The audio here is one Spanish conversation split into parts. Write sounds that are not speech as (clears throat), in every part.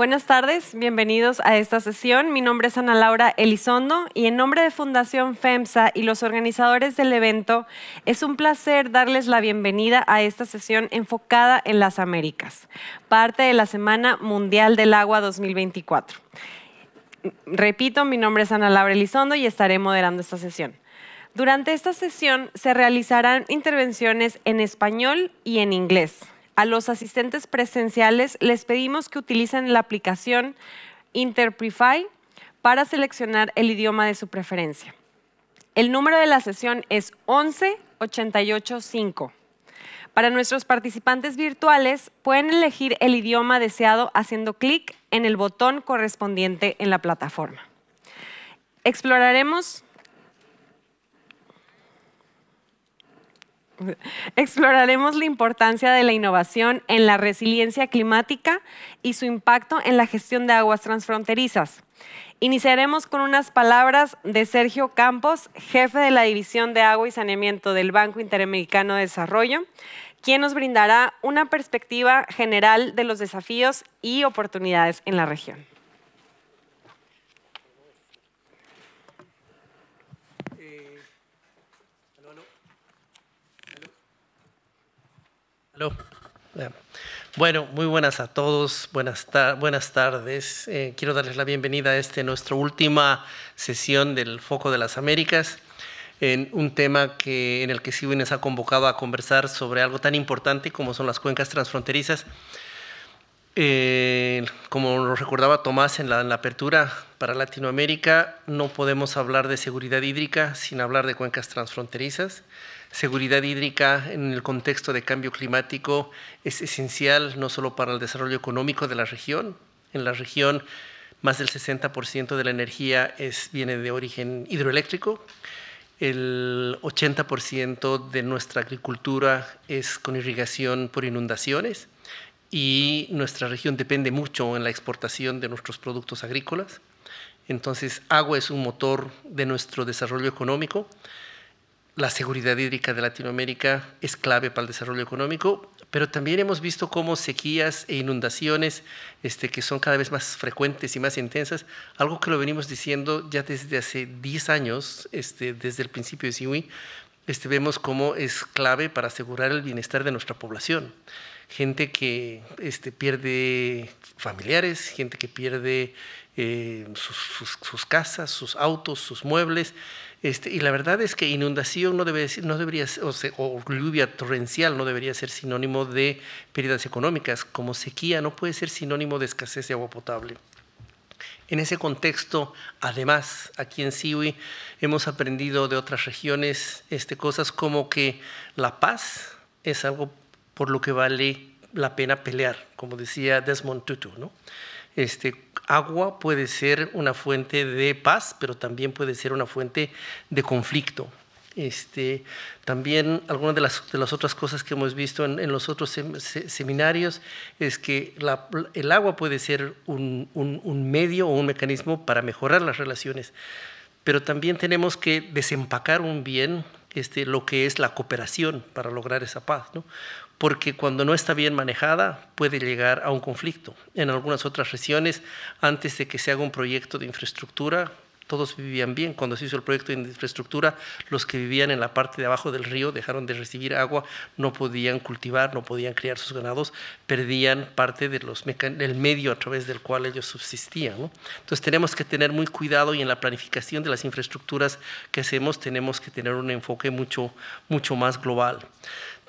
Buenas tardes, bienvenidos a esta sesión. Mi nombre es Ana Laura Elizondo y en nombre de Fundación FEMSA y los organizadores del evento, es un placer darles la bienvenida a esta sesión enfocada en las Américas, parte de la Semana Mundial del Agua 2024. Repito, mi nombre es Ana Laura Elizondo y estaré moderando esta sesión. Durante esta sesión se realizarán intervenciones en español y en inglés. A los asistentes presenciales les pedimos que utilicen la aplicación Interprefy para seleccionar el idioma de su preferencia. El número de la sesión es 11885. Para nuestros participantes virtuales, pueden elegir el idioma deseado haciendo clic en el botón correspondiente en la plataforma. Exploraremos Exploraremos la importancia de la innovación en la resiliencia climática y su impacto en la gestión de aguas transfronterizas. Iniciaremos con unas palabras de Sergio Campos, jefe de la División de Agua y Saneamiento del Banco Interamericano de Desarrollo, quien nos brindará una perspectiva general de los desafíos y oportunidades en la región. Bueno, muy buenas a todos, buenas, buenas tardes. Eh, quiero darles la bienvenida a este, nuestra última sesión del Foco de las Américas, en un tema que, en el que Sibuines ha convocado a conversar sobre algo tan importante como son las cuencas transfronterizas. Eh, como nos recordaba Tomás en la apertura para Latinoamérica, no podemos hablar de seguridad hídrica sin hablar de cuencas transfronterizas seguridad hídrica en el contexto de cambio climático es esencial no solo para el desarrollo económico de la región. En la región más del 60% de la energía viene de origen hidroeléctrico. El 80% de nuestra agricultura es con irrigación por inundaciones y nuestra región depende mucho en la exportación de nuestros productos agrícolas. Entonces, agua es un motor de nuestro desarrollo económico la seguridad hídrica de Latinoamérica es clave para el desarrollo económico, pero también hemos visto cómo sequías e inundaciones, este, que son cada vez más frecuentes y más intensas, algo que lo venimos diciendo ya desde hace 10 años, este, desde el principio de SIWI, este, vemos cómo es clave para asegurar el bienestar de nuestra población gente que este, pierde familiares, gente que pierde eh, sus, casas, sus autos, sus muebles. Este, y la verdad es que inundación no, debe, no debería o, lluvia torrencial no debería ser sinónimo de pérdidas económicas, como sequía no puede ser sinónimo de escasez de agua potable. En ese contexto, además, aquí en Siwi hemos aprendido de otras regiones este, cosas como que la paz es algo por lo que vale la pena pelear, como decía Desmond Tutu. ¿no? Este, agua puede ser una fuente de paz, pero también puede ser una fuente de conflicto. Este, también algunas de las, de las otras cosas que hemos visto en, los otros seminarios es que el agua puede ser un, un, un medio o un mecanismo para mejorar las relaciones, pero también tenemos que desempacar un bien este, lo que es la cooperación para lograr esa paz. ¿no? porque cuando no está bien manejada puede llegar a un conflicto. En algunas otras regiones, antes de que se haga un proyecto de infraestructura, todos vivían bien. Cuando se hizo el proyecto de infraestructura, los que vivían en la parte de abajo del río dejaron de recibir agua, no podían cultivar, no podían criar sus ganados, perdían parte del medio a través del cual ellos subsistían. Entonces tenemos que tener muy cuidado y en la planificación de las infraestructuras que hacemos tenemos que tener un enfoque mucho, mucho más global.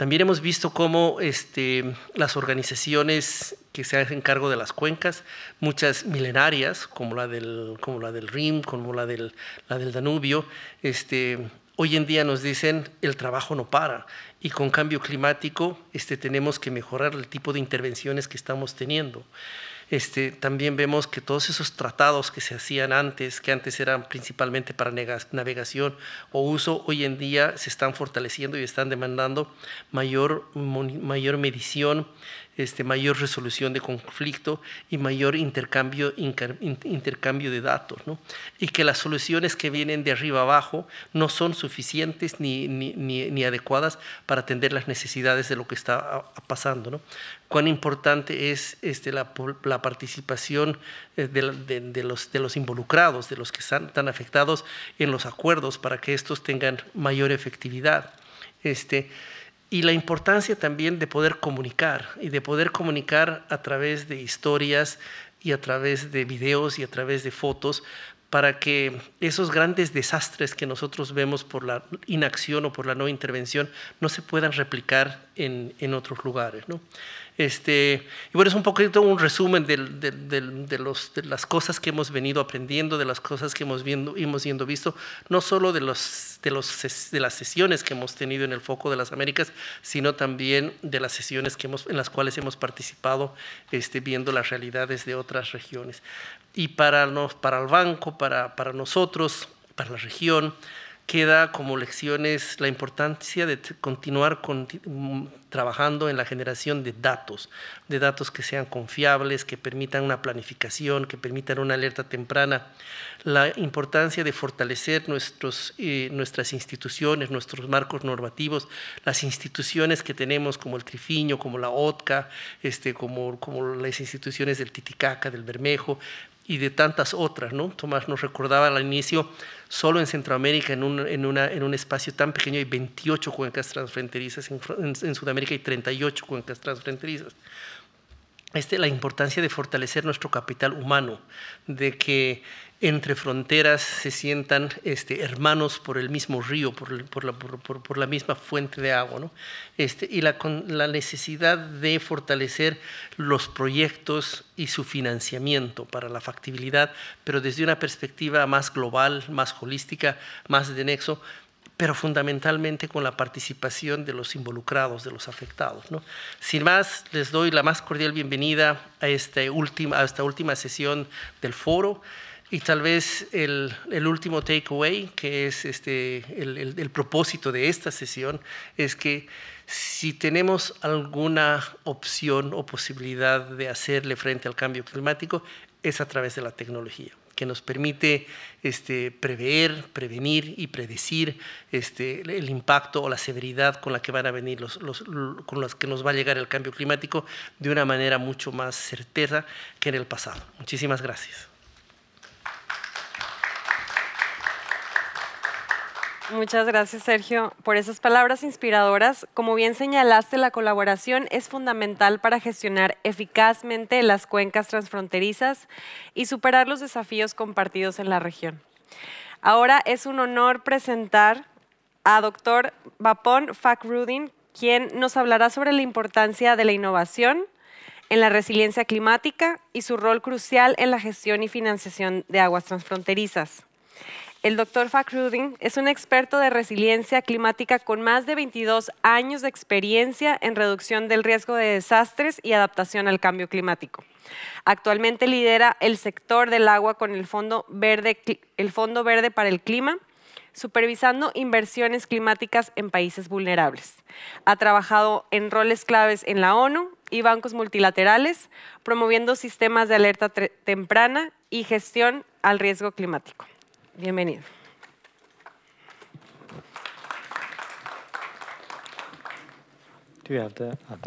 También hemos visto cómo este, las organizaciones que se hacen cargo de las cuencas, muchas milenarias, como la del, como la del RIM, como la del, la del Danubio, este, hoy en día nos dicen el trabajo no para y con cambio climático este, tenemos que mejorar el tipo de intervenciones que estamos teniendo. Este, también vemos que todos esos tratados que se hacían antes, que antes eran principalmente para navegación o uso, hoy en día se están fortaleciendo y están demandando mayor, mayor medición este, mayor resolución de conflicto y mayor intercambio, intercambio de datos. Y que las soluciones que vienen de arriba abajo no son suficientes ni, ni, adecuadas para atender las necesidades de lo que está ah, pasando. ¿no? Cuán importante es este, la, participación eh, de, los, de los involucrados, de los que están, tan afectados en los acuerdos para que estos tengan mayor efectividad. Este, y la importancia también de poder comunicar y de poder comunicar a través de historias y a través de videos y a través de fotos para que esos grandes desastres que nosotros vemos por la inacción o por la no intervención no se puedan replicar en, otros lugares. Este, y bueno, es un poquito un resumen de, de, las cosas que hemos venido aprendiendo, de las cosas que hemos, viendo, hemos visto, no solo de, los, de, los, de las sesiones que hemos tenido en el Foco de las Américas, sino también de las sesiones que hemos, en las cuales hemos participado este, viendo las realidades de otras regiones. Y para, nos, para el banco, para, para nosotros, para la región, queda como lecciones la importancia de continuar mm, trabajando en la generación de datos, de datos que sean confiables, que permitan una planificación, que permitan una alerta temprana, la importancia de fortalecer nuestros, eh, nuestras instituciones, nuestros marcos normativos, las instituciones que tenemos como el Trifiño, como la OTCA, este, como, como las instituciones del Titicaca, del Bermejo, y de tantas otras. ¿no? Tomás nos recordaba al inicio, solo en Centroamérica, en un, en una, en un espacio tan pequeño, hay 28 cuencas transfronterizas, en, Sudamérica hay 38 cuencas transfronterizas. Este, la importancia de fortalecer nuestro capital humano, de que entre fronteras se sientan este, hermanos por el mismo río, por, la, misma fuente de agua. ¿no? Este, y la, necesidad de fortalecer los proyectos y su financiamiento para la factibilidad, pero desde una perspectiva más global, más holística, más de nexo, pero fundamentalmente con la participación de los involucrados, de los afectados. Sin más, les doy la más cordial bienvenida a este esta última sesión del foro. Y tal vez el, último takeaway, que es este, el, propósito de esta sesión, es que si tenemos alguna opción o posibilidad de hacerle frente al cambio climático, es a través de la tecnología que nos permite este, prever, prevenir y predecir este, el impacto o la severidad con la que van a venir los, los, con las que nos va a llegar el cambio climático de una manera mucho más certeza que en el pasado. Muchísimas gracias. Muchas gracias, Sergio, por esas palabras inspiradoras. Como bien señalaste, la colaboración es fundamental para gestionar eficazmente las cuencas transfronterizas y superar los desafíos compartidos en la región. Ahora es un honor presentar a doctor Bapon Fakrudin, quien nos hablará sobre la importancia de la innovación en la resiliencia climática y su rol crucial en la gestión y financiación de aguas transfronterizas. El doctor Fakrudin es un experto de resiliencia climática con más de 22 años de experiencia en reducción del riesgo de desastres y adaptación al cambio climático. Actualmente lidera el sector del agua con el Fondo Verde para el Clima, supervisando inversiones climáticas en países vulnerables. Ha trabajado en roles claves en la ONU y bancos multilaterales, promoviendo sistemas de alerta temprana y gestión al riesgo climático. Bienvenido. Do ah,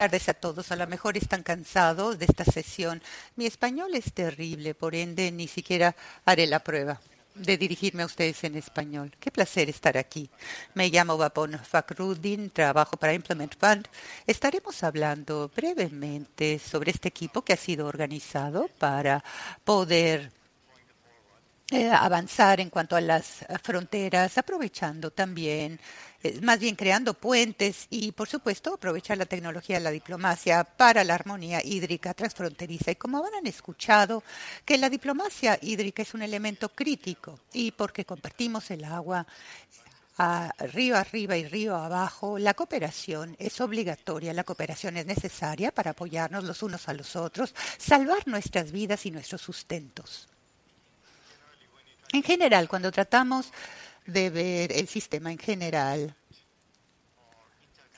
Tardes a todos. A lo mejor están cansados de esta sesión. Mi español es terrible, por ende ni siquiera haré la prueba de dirigirme a ustedes en español. Qué placer estar aquí. Me llamo Vapon Fakrudin, trabajo para Implement Fund. Estaremos hablando brevemente sobre este equipo que ha sido organizado para poder eh, avanzar en cuanto a las eh, fronteras, aprovechando también, eh, más bien creando puentes y, por supuesto, aprovechar la tecnología de la diplomacia para la armonía hídrica transfronteriza. Y como habrán escuchado, que la diplomacia hídrica es un elemento crítico y porque compartimos el agua, río arriba y río abajo, la cooperación es obligatoria, la cooperación es necesaria para apoyarnos los unos a los otros, salvar nuestras vidas y nuestros sustentos. En general, cuando tratamos de ver el sistema en general,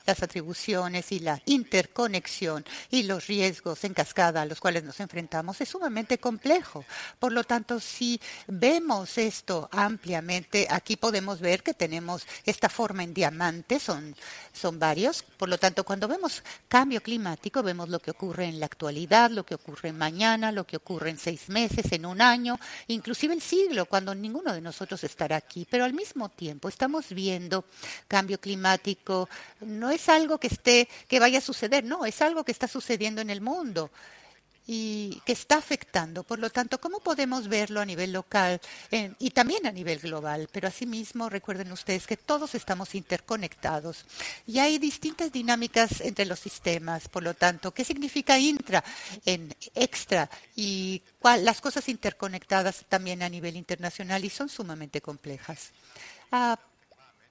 las atribuciones y la interconexión y los riesgos en cascada a los cuales nos enfrentamos es sumamente complejo. Por lo tanto, si vemos esto ampliamente, aquí podemos ver que tenemos esta forma en diamante, son, son varios. Por lo tanto, cuando vemos cambio climático, vemos lo que ocurre en la actualidad, lo que ocurre mañana, lo que ocurre en seis meses, en un año, inclusive el siglo, cuando ninguno de nosotros estará aquí. Pero al mismo tiempo estamos viendo cambio climático, no es algo que esté, que vaya a suceder, no, es algo que está sucediendo en el mundo y que está afectando. Por lo tanto, ¿cómo podemos verlo a nivel local y también a nivel global? Pero asimismo, recuerden ustedes que todos estamos interconectados y hay distintas dinámicas entre los sistemas. Por lo tanto, ¿qué significa intra en extra y las cosas interconectadas también a nivel internacional y son sumamente complejas? Ah,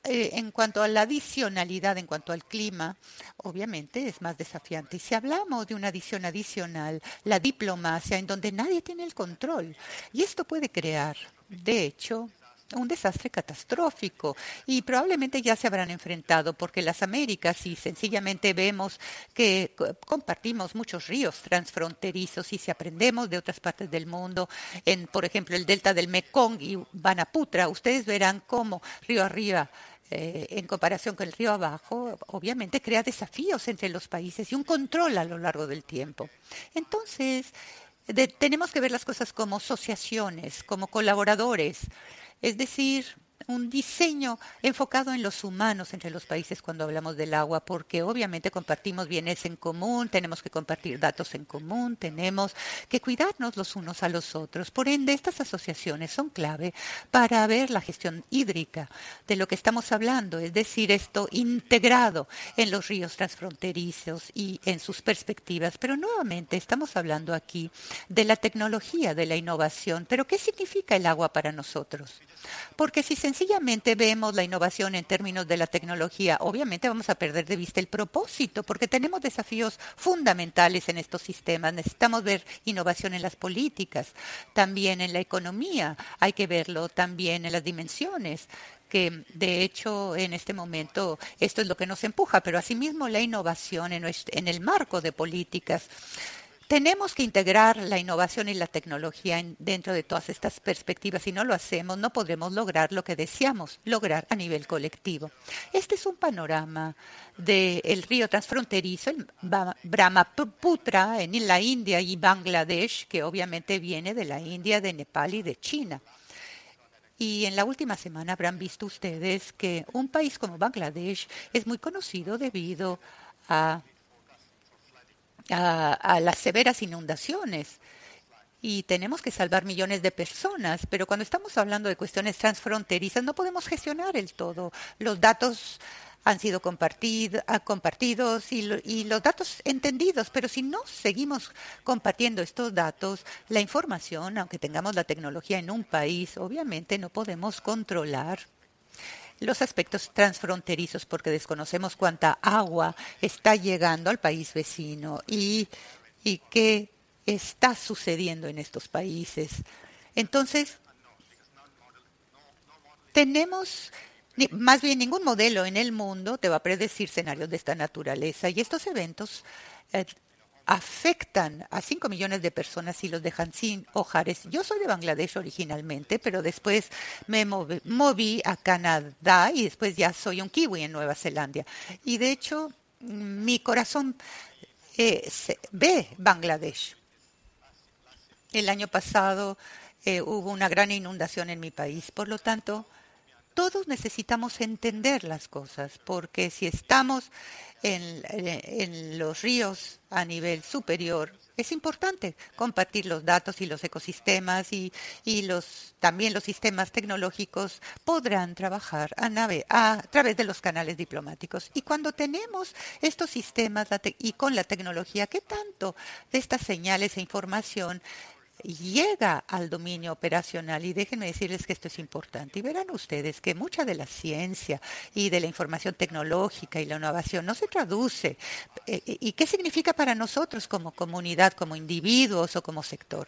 eh, en cuanto a la adicionalidad, en cuanto al clima, obviamente es más desafiante. Y si hablamos de una adición adicional, la diplomacia, en donde nadie tiene el control, y esto puede crear, de hecho, un desastre catastrófico y probablemente ya se habrán enfrentado porque las Américas y sencillamente vemos que compartimos muchos ríos transfronterizos y si aprendemos de otras partes del mundo, en por ejemplo el delta del Mekong y Banaputra, ustedes verán cómo río arriba eh, en comparación con el río abajo, obviamente crea desafíos entre los países y un control a lo largo del tiempo. Entonces, tenemos que ver las cosas como asociaciones, como colaboradores, es decir, un diseño enfocado en los humanos entre los países cuando hablamos del agua, porque obviamente compartimos bienes en común, tenemos que compartir datos en común, tenemos que cuidarnos los unos a los otros. Por ende, estas asociaciones son clave para ver la gestión hídrica de lo que estamos hablando, es decir, esto integrado en los ríos transfronterizos y en sus perspectivas. Pero nuevamente estamos hablando aquí de la tecnología, de la innovación. Pero ¿qué significa el agua para nosotros? Porque si se sencillamente vemos la innovación en términos de la tecnología, obviamente vamos a perder de vista el propósito, porque tenemos desafíos fundamentales en estos sistemas. Necesitamos ver innovación en las políticas, también en la economía, hay que verlo también en las dimensiones que de hecho en este momento esto es lo que nos empuja, pero asimismo la innovación en, el marco de políticas tenemos que integrar la innovación y la tecnología dentro de todas estas perspectivas. Si no lo hacemos, no podremos lograr lo que deseamos lograr a nivel colectivo. Este es un panorama del río transfronterizo, el Brahmaputra, en la India y Bangladesh, que obviamente viene de la India, de Nepal y de China. Y en la última semana habrán visto ustedes que un país como Bangladesh es muy conocido debido a a, las severas inundaciones y tenemos que salvar millones de personas, pero cuando estamos hablando de cuestiones transfronterizas no podemos gestionar el todo. Los datos han sido ah, compartidos y, y, los datos entendidos, pero si no seguimos compartiendo estos datos, la información, aunque tengamos la tecnología en un país, obviamente no podemos controlar los aspectos transfronterizos, porque desconocemos cuánta agua está llegando al país vecino y, qué está sucediendo en estos países. Entonces, tenemos más bien ningún modelo en el mundo te va a predecir escenarios de esta naturaleza y estos eventos eh, afectan a 5 millones de personas y los dejan sin hogares. Yo soy de Bangladesh originalmente, pero después me moví, a Canadá y después ya soy un kiwi en Nueva Zelanda. Y de hecho, mm, mi corazón eh, ve Bangladesh. El año pasado eh, hubo una gran inundación en mi país, por lo tanto, todos necesitamos entender las cosas, porque si estamos eh, en, los ríos a nivel superior, es importante compartir los datos y los ecosistemas y, también los sistemas tecnológicos podrán trabajar a, a, través de los canales diplomáticos. Y cuando tenemos estos sistemas y con la tecnología, ¿qué tanto de estas señales e información llega al dominio operacional. Y déjenme decirles que esto es importante. Y verán ustedes que mucha de la ciencia y de la información tecnológica y la innovación no se traduce. Eh, eh, ¿Y qué significa para nosotros como comunidad, como individuos o como sector?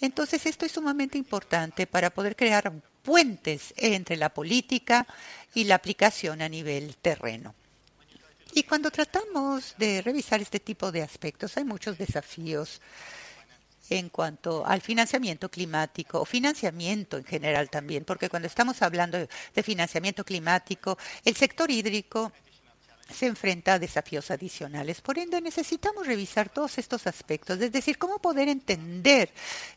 Entonces, esto es sumamente importante para poder crear puentes entre la política y la aplicación a nivel terreno. Y cuando tratamos de revisar este tipo de aspectos, hay muchos desafíos en cuanto al financiamiento climático o financiamiento en general también, porque cuando estamos hablando de financiamiento climático, el sector hídrico se enfrenta a desafíos adicionales. Por ende, necesitamos revisar todos estos aspectos, es decir, cómo poder entender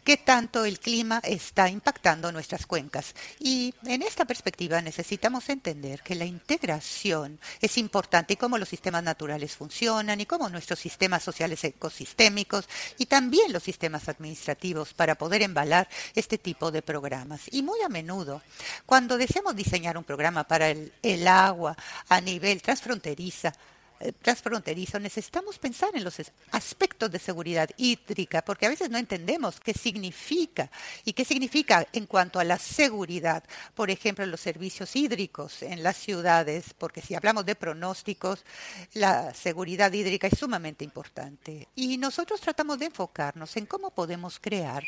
qué tanto el clima está impactando nuestras cuencas. Y en esta perspectiva necesitamos entender que la integración es importante y cómo los sistemas naturales funcionan y cómo nuestros sistemas sociales ecosistémicos y también los sistemas administrativos para poder embalar este tipo de programas. Y muy a menudo, cuando deseamos diseñar un programa para el, el agua a nivel transfronterizo, Transfronteriza, eh, transfronterizo, necesitamos pensar en los aspectos de seguridad hídrica, porque a veces no entendemos qué significa y qué significa en cuanto a la seguridad, por ejemplo, los servicios hídricos en las ciudades, porque si hablamos de pronósticos, la seguridad hídrica es sumamente importante. Y nosotros tratamos de enfocarnos en cómo podemos crear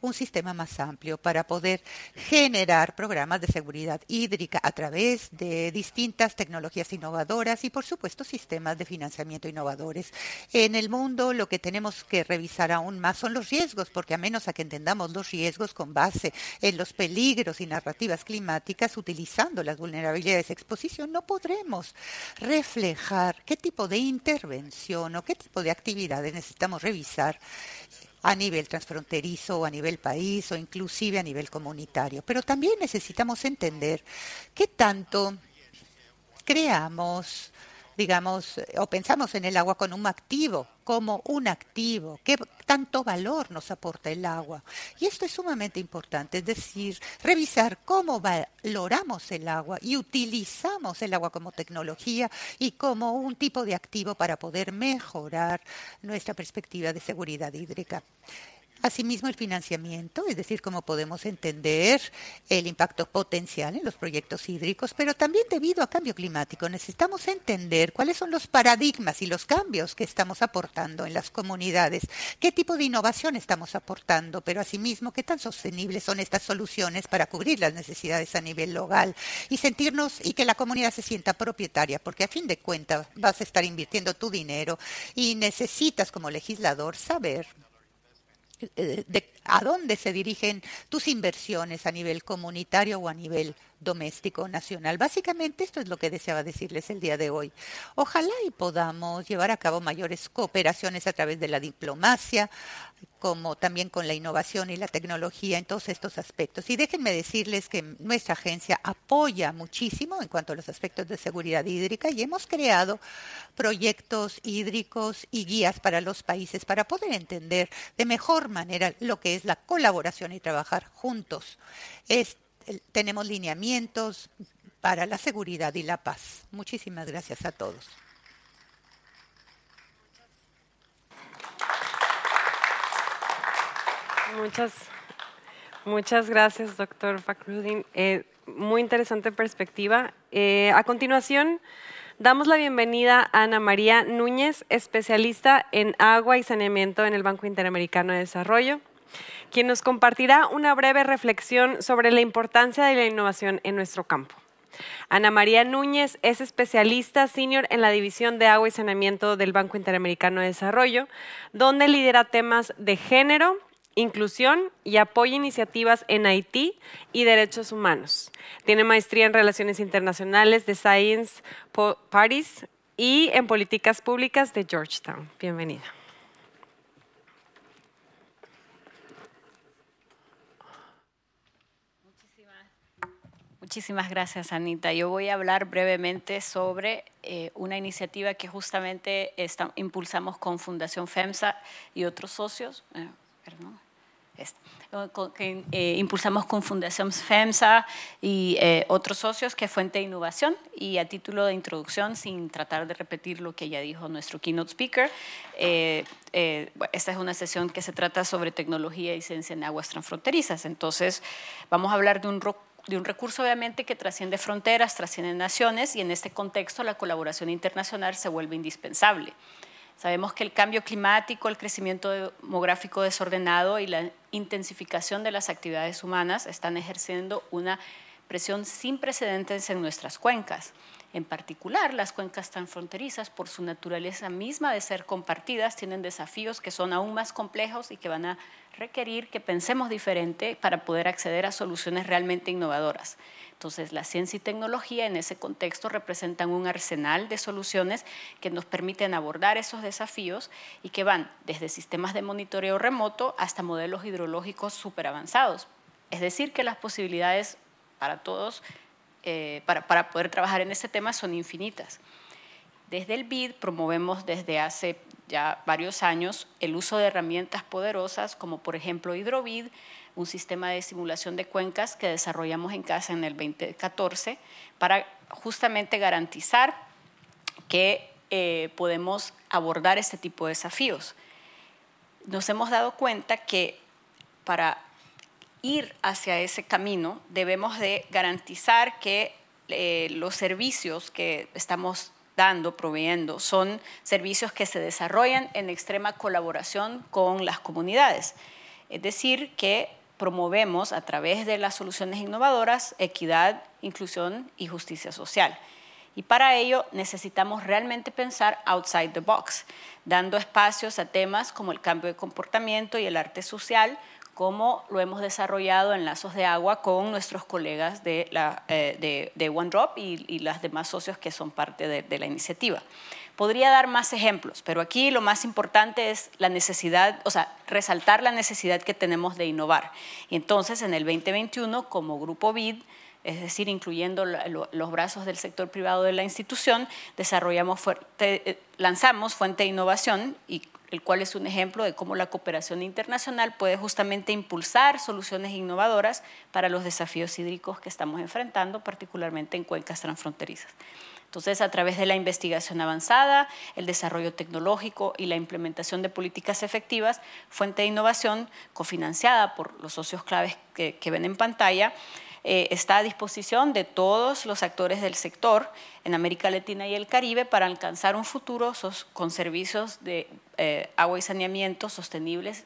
un sistema más amplio para poder generar programas de seguridad hídrica a través de distintas tecnologías innovadoras y, por supuesto, sistemas de financiamiento innovadores. En el mundo lo que tenemos que revisar aún más son los riesgos, porque a menos a que entendamos los riesgos con base en los peligros y narrativas climáticas, utilizando las vulnerabilidades de exposición, no podremos reflejar qué tipo de intervención o qué tipo de actividades necesitamos revisar a nivel transfronterizo a nivel país o inclusive a nivel comunitario. Pero también necesitamos entender qué tanto creamos digamos, o pensamos en el agua con un activo, como un activo, qué tanto valor nos aporta el agua. Y esto es sumamente importante, es decir, revisar cómo valoramos el agua y utilizamos el agua como tecnología y como un tipo de activo para poder mejorar nuestra perspectiva de seguridad hídrica. Asimismo, el financiamiento, es decir, cómo podemos entender el impacto potencial en los proyectos hídricos, pero también debido a cambio climático necesitamos entender cuáles son los paradigmas y los cambios que estamos aportando en las comunidades, qué tipo de innovación estamos aportando, pero asimismo qué tan sostenibles son estas soluciones para cubrir las necesidades a nivel local y sentirnos y que la comunidad se sienta propietaria, porque a fin de cuentas vas a estar invirtiendo tu dinero y necesitas como legislador saber eh, de, a dónde se dirigen tus inversiones a nivel comunitario o a nivel doméstico nacional. Básicamente esto es lo que deseaba decirles el día de hoy. Ojalá y podamos llevar a cabo mayores cooperaciones a través de la diplomacia, como también con la innovación y la tecnología en todos estos aspectos. Y déjenme decirles que nuestra agencia apoya muchísimo en cuanto a los aspectos de seguridad hídrica y hemos creado proyectos hídricos y guías para los países para poder entender de mejor manera lo que es la colaboración y trabajar juntos tenemos lineamientos para la seguridad y la paz. Muchísimas gracias a todos. Muchas, muchas gracias, doctor Fakrudin. Eh, muy interesante perspectiva. Eh, a continuación, damos la bienvenida a Ana María Núñez, especialista en agua y saneamiento en el Banco Interamericano de Desarrollo quien nos compartirá una breve reflexión sobre la importancia de la innovación en nuestro campo. Ana María Núñez es especialista senior en la División de Agua y Saneamiento del Banco Interamericano de Desarrollo, donde lidera temas de género, inclusión y apoya iniciativas en Haití y derechos humanos. Tiene maestría en Relaciones Internacionales de Science Paris y en Políticas Públicas de Georgetown. Bienvenida. Muchísimas gracias, Anita. Yo voy a hablar brevemente sobre eh, una iniciativa que justamente impulsamos con Fundación FEMSA y otros socios. Eh, perdón, este, que eh, impulsamos con Fundación FEMSA y otros socios que es Fuente de Innovación y a título de introducción, sin tratar de repetir lo que ya dijo nuestro keynote speaker, esta es una sesión que se trata sobre tecnología y ciencia en aguas transfronterizas. Entonces, vamos a hablar de un de un recurso obviamente que trasciende fronteras, trasciende naciones y en este contexto la colaboración internacional se vuelve indispensable. Sabemos que el cambio climático, el crecimiento demográfico desordenado y la intensificación de las actividades humanas están ejerciendo una presión sin precedentes en nuestras cuencas, en particular las cuencas transfronterizas, por su naturaleza misma de ser compartidas, tienen desafíos que son aún más complejos y que van a requerir que pensemos diferente para poder acceder a soluciones realmente innovadoras. Entonces, la ciencia y tecnología en ese contexto representan un arsenal de soluciones que nos permiten abordar esos desafíos y que van desde sistemas de monitoreo remoto hasta modelos hidrológicos avanzados. Es decir, que las posibilidades para todos, eh, para, poder trabajar en este tema son infinitas. Desde el BID promovemos desde hace ya varios años el uso de herramientas poderosas como por ejemplo HidroBID, un sistema de simulación de cuencas que desarrollamos en casa en el 2014 para justamente garantizar que eh, podemos abordar este tipo de desafíos. Nos hemos dado cuenta que para ir hacia ese camino, debemos de garantizar que eh, los servicios que estamos dando, proveyendo, son servicios que se desarrollan en extrema colaboración con las comunidades. Es decir, que promovemos a través de las soluciones innovadoras equidad, inclusión y justicia social. Y para ello necesitamos realmente pensar outside the box, dando espacios a temas como el cambio de comportamiento y el arte social cómo lo hemos desarrollado en lazos de agua con nuestros colegas de, la, eh, de, One Drop y, y las demás socios que son parte de, de la iniciativa. Podría dar más ejemplos, pero aquí lo más importante es la necesidad, o sea, resaltar la necesidad que tenemos de innovar. Y entonces, en el 2021, como Grupo BID, es decir, incluyendo los brazos del sector privado de la institución, desarrollamos fuerte, eh, lanzamos Fuente de Innovación y el cual es un ejemplo de cómo la cooperación internacional puede justamente impulsar soluciones innovadoras para los desafíos hídricos que estamos enfrentando, particularmente en cuencas transfronterizas. Entonces, a través de la investigación avanzada, el desarrollo tecnológico y la implementación de políticas efectivas, Fuente de Innovación, cofinanciada por los socios claves que, que ven en pantalla, eh, está a disposición de todos los actores del sector en América Latina y el Caribe para alcanzar un futuro con servicios de eh, agua y saneamiento sostenibles,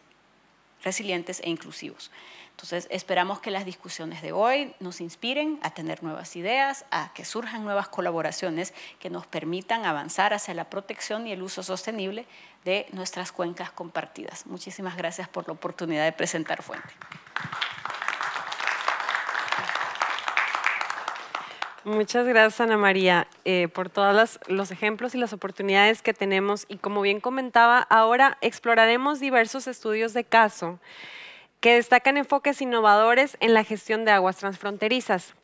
resilientes e inclusivos. Entonces, esperamos que las discusiones de hoy nos inspiren a tener nuevas ideas, a que surjan nuevas colaboraciones que nos permitan avanzar hacia la protección y el uso sostenible de nuestras cuencas compartidas. Muchísimas gracias por la oportunidad de presentar Fuente. Muchas gracias, Ana María, eh, por todos los ejemplos y las oportunidades que tenemos. Y como bien comentaba, ahora exploraremos diversos estudios de caso que destacan enfoques innovadores en la gestión de aguas transfronterizas.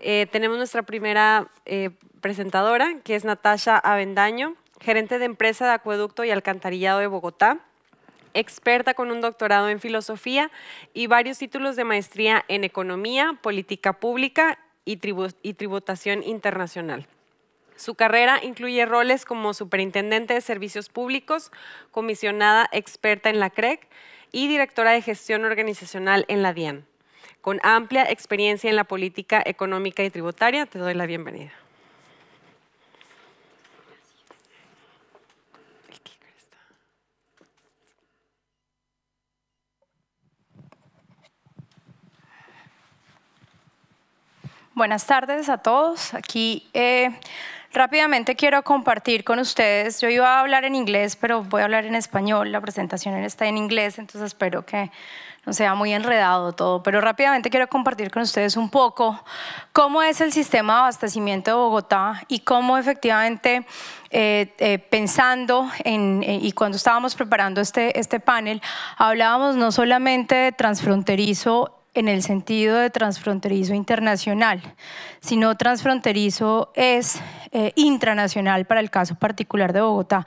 Eh, tenemos nuestra primera eh, presentadora, que es Natasha Avendaño, gerente de empresa de acueducto y alcantarillado de Bogotá, experta con un doctorado en filosofía y varios títulos de maestría en economía, política pública y, tributación internacional. Su carrera incluye roles como Superintendente de Servicios Públicos, comisionada experta en la CREC e y directora de gestión organizacional en la DIAN, con amplia experiencia en la política económica y tributaria. Te doy la bienvenida. Buenas tardes a todos. Aquí eh, rápidamente quiero compartir con ustedes. Yo iba a hablar en inglés, pero voy a hablar en español. La presentación está en inglés, entonces espero que no sea muy enredado todo. Pero rápidamente quiero compartir con ustedes un poco cómo es el sistema de abastecimiento de Bogotá y cómo efectivamente eh, eh, pensando en, y cuando estábamos preparando este, este panel, hablábamos no solamente de transfronterizo en el sentido de transfronterizo internacional, sino transfronterizo es eh, intranacional para el caso particular de Bogotá.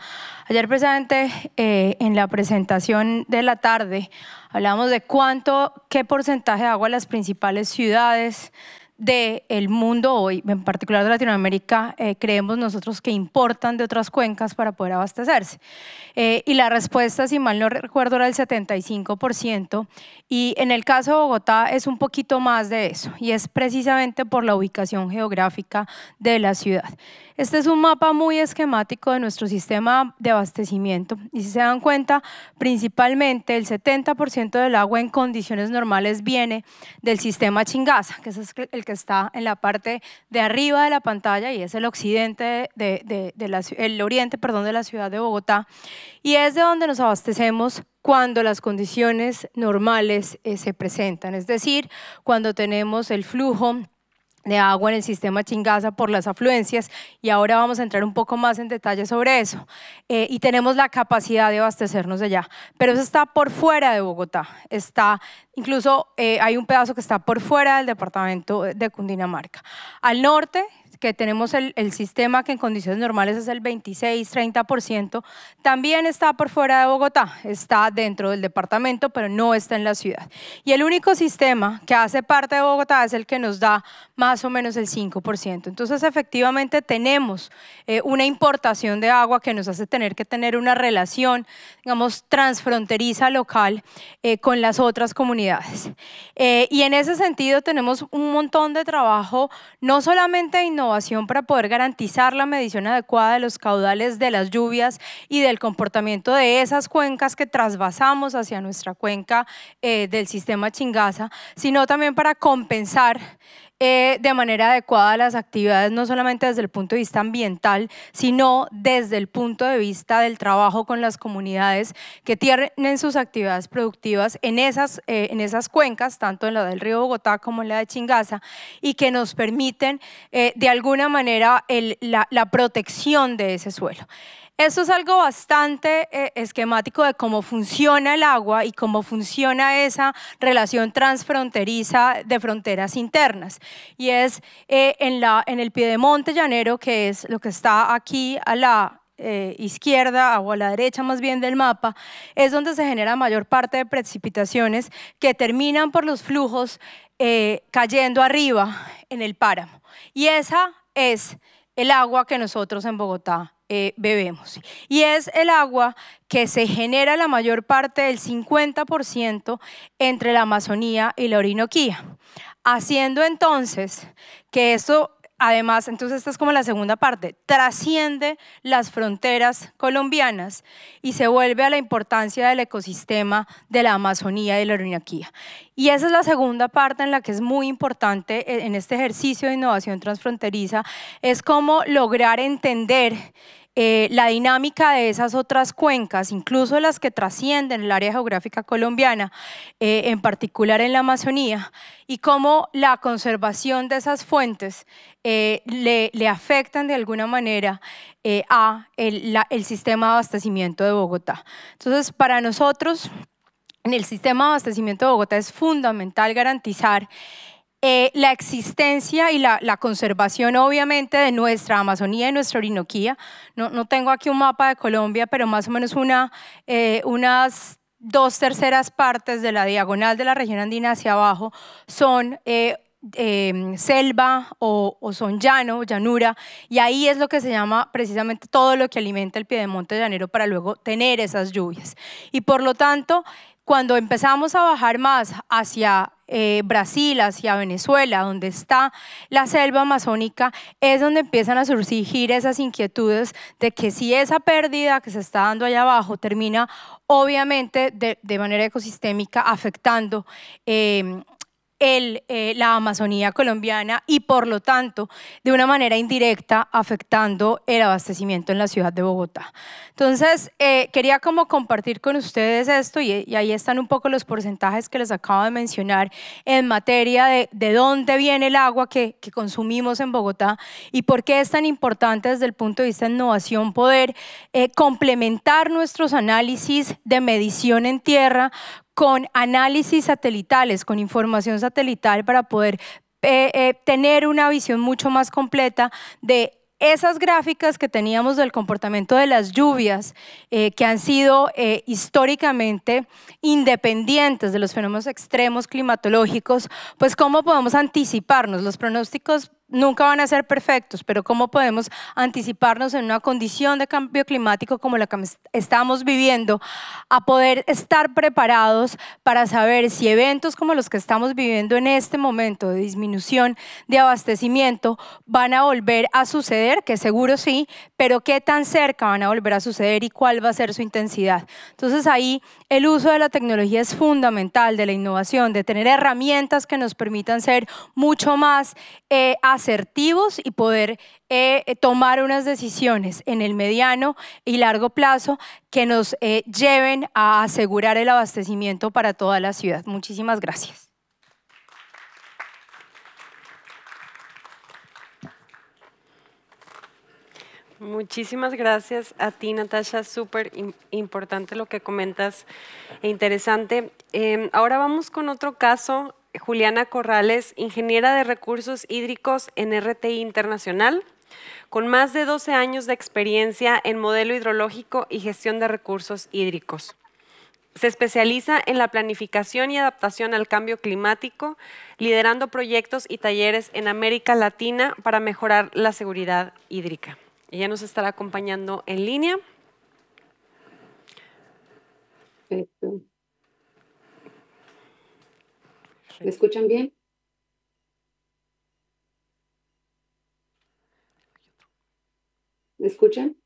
Ayer precisamente eh, en la presentación de la tarde hablamos de cuánto, qué porcentaje de agua las principales ciudades del mundo hoy, en particular de Latinoamérica, eh, creemos nosotros que importan de otras cuencas para poder abastecerse. Eh, y la respuesta, si mal no recuerdo, era el 75%. Y en el caso de Bogotá es un poquito más de eso, y es precisamente por la ubicación geográfica de la ciudad. Este es un mapa muy esquemático de nuestro sistema de abastecimiento y si se dan cuenta, principalmente el 70% del agua en condiciones normales viene del sistema Chingaza, que es el que está en la parte de arriba de la pantalla y es el occidente de, el oriente perdón, de la ciudad de Bogotá y es de donde nos abastecemos cuando las condiciones normales eh, se presentan, es decir, cuando tenemos el flujo de agua en el sistema Chingaza por las afluencias y ahora vamos a entrar un poco más en detalle sobre eso. Eh, y tenemos la capacidad de abastecernos de allá, pero eso está por fuera de Bogotá, está incluso eh, hay un pedazo que está por fuera del departamento de Cundinamarca. Al norte que tenemos el, sistema que en condiciones normales es el 26-30%, también está por fuera de Bogotá, está dentro del departamento, pero no está en la ciudad. Y el único sistema que hace parte de Bogotá es el que nos da más o menos el 5%. Entonces, efectivamente, tenemos eh, una importación de agua que nos hace tener que tener una relación, digamos, transfronteriza local eh, con las otras comunidades. Eh, y en ese sentido, tenemos un montón de trabajo, no solamente innovador, para poder garantizar la medición adecuada de los caudales de las lluvias y del comportamiento de esas cuencas que trasvasamos hacia nuestra cuenca eh, del sistema Chingaza, sino también para compensar eh, de manera adecuada las actividades, no solamente desde el punto de vista ambiental, sino desde el punto de vista del trabajo con las comunidades que tienen sus actividades productivas en esas, eh, en esas cuencas, tanto en la del río Bogotá como en la de Chingaza, y que nos permiten eh, de alguna manera la protección de ese suelo. Eso es algo bastante eh, esquemático de cómo funciona el agua y cómo funciona esa relación transfronteriza de fronteras internas. Y es eh, en, la, en el piedemonte llanero, que es lo que está aquí a la eh, izquierda o a la derecha más bien del mapa, es donde se genera mayor parte de precipitaciones que terminan por los flujos cayendo arriba en el páramo. Y esa es el agua que nosotros en Bogotá eh, bebemos. Y es el agua que se genera la mayor parte del 50% entre la Amazonía y la Orinoquía, haciendo entonces que eso además, entonces esta es como la segunda parte, trasciende las fronteras colombianas y se vuelve a la importancia del ecosistema de la Amazonía y la Orinaquía. Y esa es la segunda parte en la que es muy importante e, en este ejercicio de innovación transfronteriza, es cómo lograr entender eh, la dinámica de esas otras cuencas, incluso las que trascienden el área geográfica colombiana, eh, en particular en la Amazonía, y cómo la conservación de esas fuentes eh, le, afectan de alguna manera a el, sistema de abastecimiento de Bogotá. Entonces, para nosotros, en el sistema de abastecimiento de Bogotá es fundamental garantizar eh, la existencia y la, conservación obviamente de nuestra Amazonía y nuestra Orinoquía. No, tengo aquí un mapa de Colombia, pero más o menos una, eh, unas dos terceras partes de la diagonal de la región andina hacia abajo son... Eh, em, selva o, son llano, llanura, y ahí es lo que se llama precisamente todo lo que alimenta el de Janeiro para luego tener esas lluvias. Y por lo tanto, cuando empezamos a bajar más hacia eh, Brasil, hacia Venezuela, donde está la selva amazónica, es donde empiezan a surgir esas inquietudes de que si esa pérdida que se está dando allá abajo termina obviamente de, manera ecosistémica afectando eh, el, eh, la Amazonía colombiana y por lo tanto de una manera indirecta afectando el abastecimiento en la ciudad de Bogotá. Entonces, eh, quería como compartir con ustedes esto y, ahí están un poco los porcentajes que les acabo de mencionar en materia de, dónde viene el agua que, consumimos en Bogotá y por qué es tan importante desde el punto de vista de innovación poder eh, complementar nuestros análisis de medición en tierra con análisis satelitales, con información satelital para poder eh, eh, tener una visión mucho más completa de esas gráficas que teníamos del comportamiento de las lluvias, eh, que han sido históricamente independientes de los fenómenos extremos climatológicos, pues cómo podemos anticiparnos. Los pronósticos nunca van a ser perfectos, pero ¿cómo podemos anticiparnos en una condición de cambio climático como la que estamos viviendo a poder estar preparados para saber si eventos como los que estamos viviendo en este momento de disminución de abastecimiento van a volver a suceder, que seguro sí, pero qué tan cerca van a volver a suceder y cuál va a ser su intensidad? Entonces ahí el uso de la tecnología es fundamental, de la innovación, de tener herramientas que nos permitan ser mucho más... Eh, asertivos y poder eh, eh, tomar unas decisiones en el mediano y largo plazo que nos eh, lleven a asegurar el abastecimiento para toda la ciudad. Muchísimas gracias. Muchísimas gracias a ti, Natasha. Súper importante lo que comentas e interesante. Em, ahora vamos con otro caso Juliana Corrales, ingeniera de recursos hídricos en RTI Internacional, con más de 12 años de experiencia en modelo hidrológico y gestión de recursos hídricos. Se especializa en la planificación y adaptación al cambio climático, liderando proyectos y talleres en América Latina para mejorar la seguridad hídrica. Ella nos estará acompañando en línea. Este, ¿Me escuchan bien? ¿Me escuchan?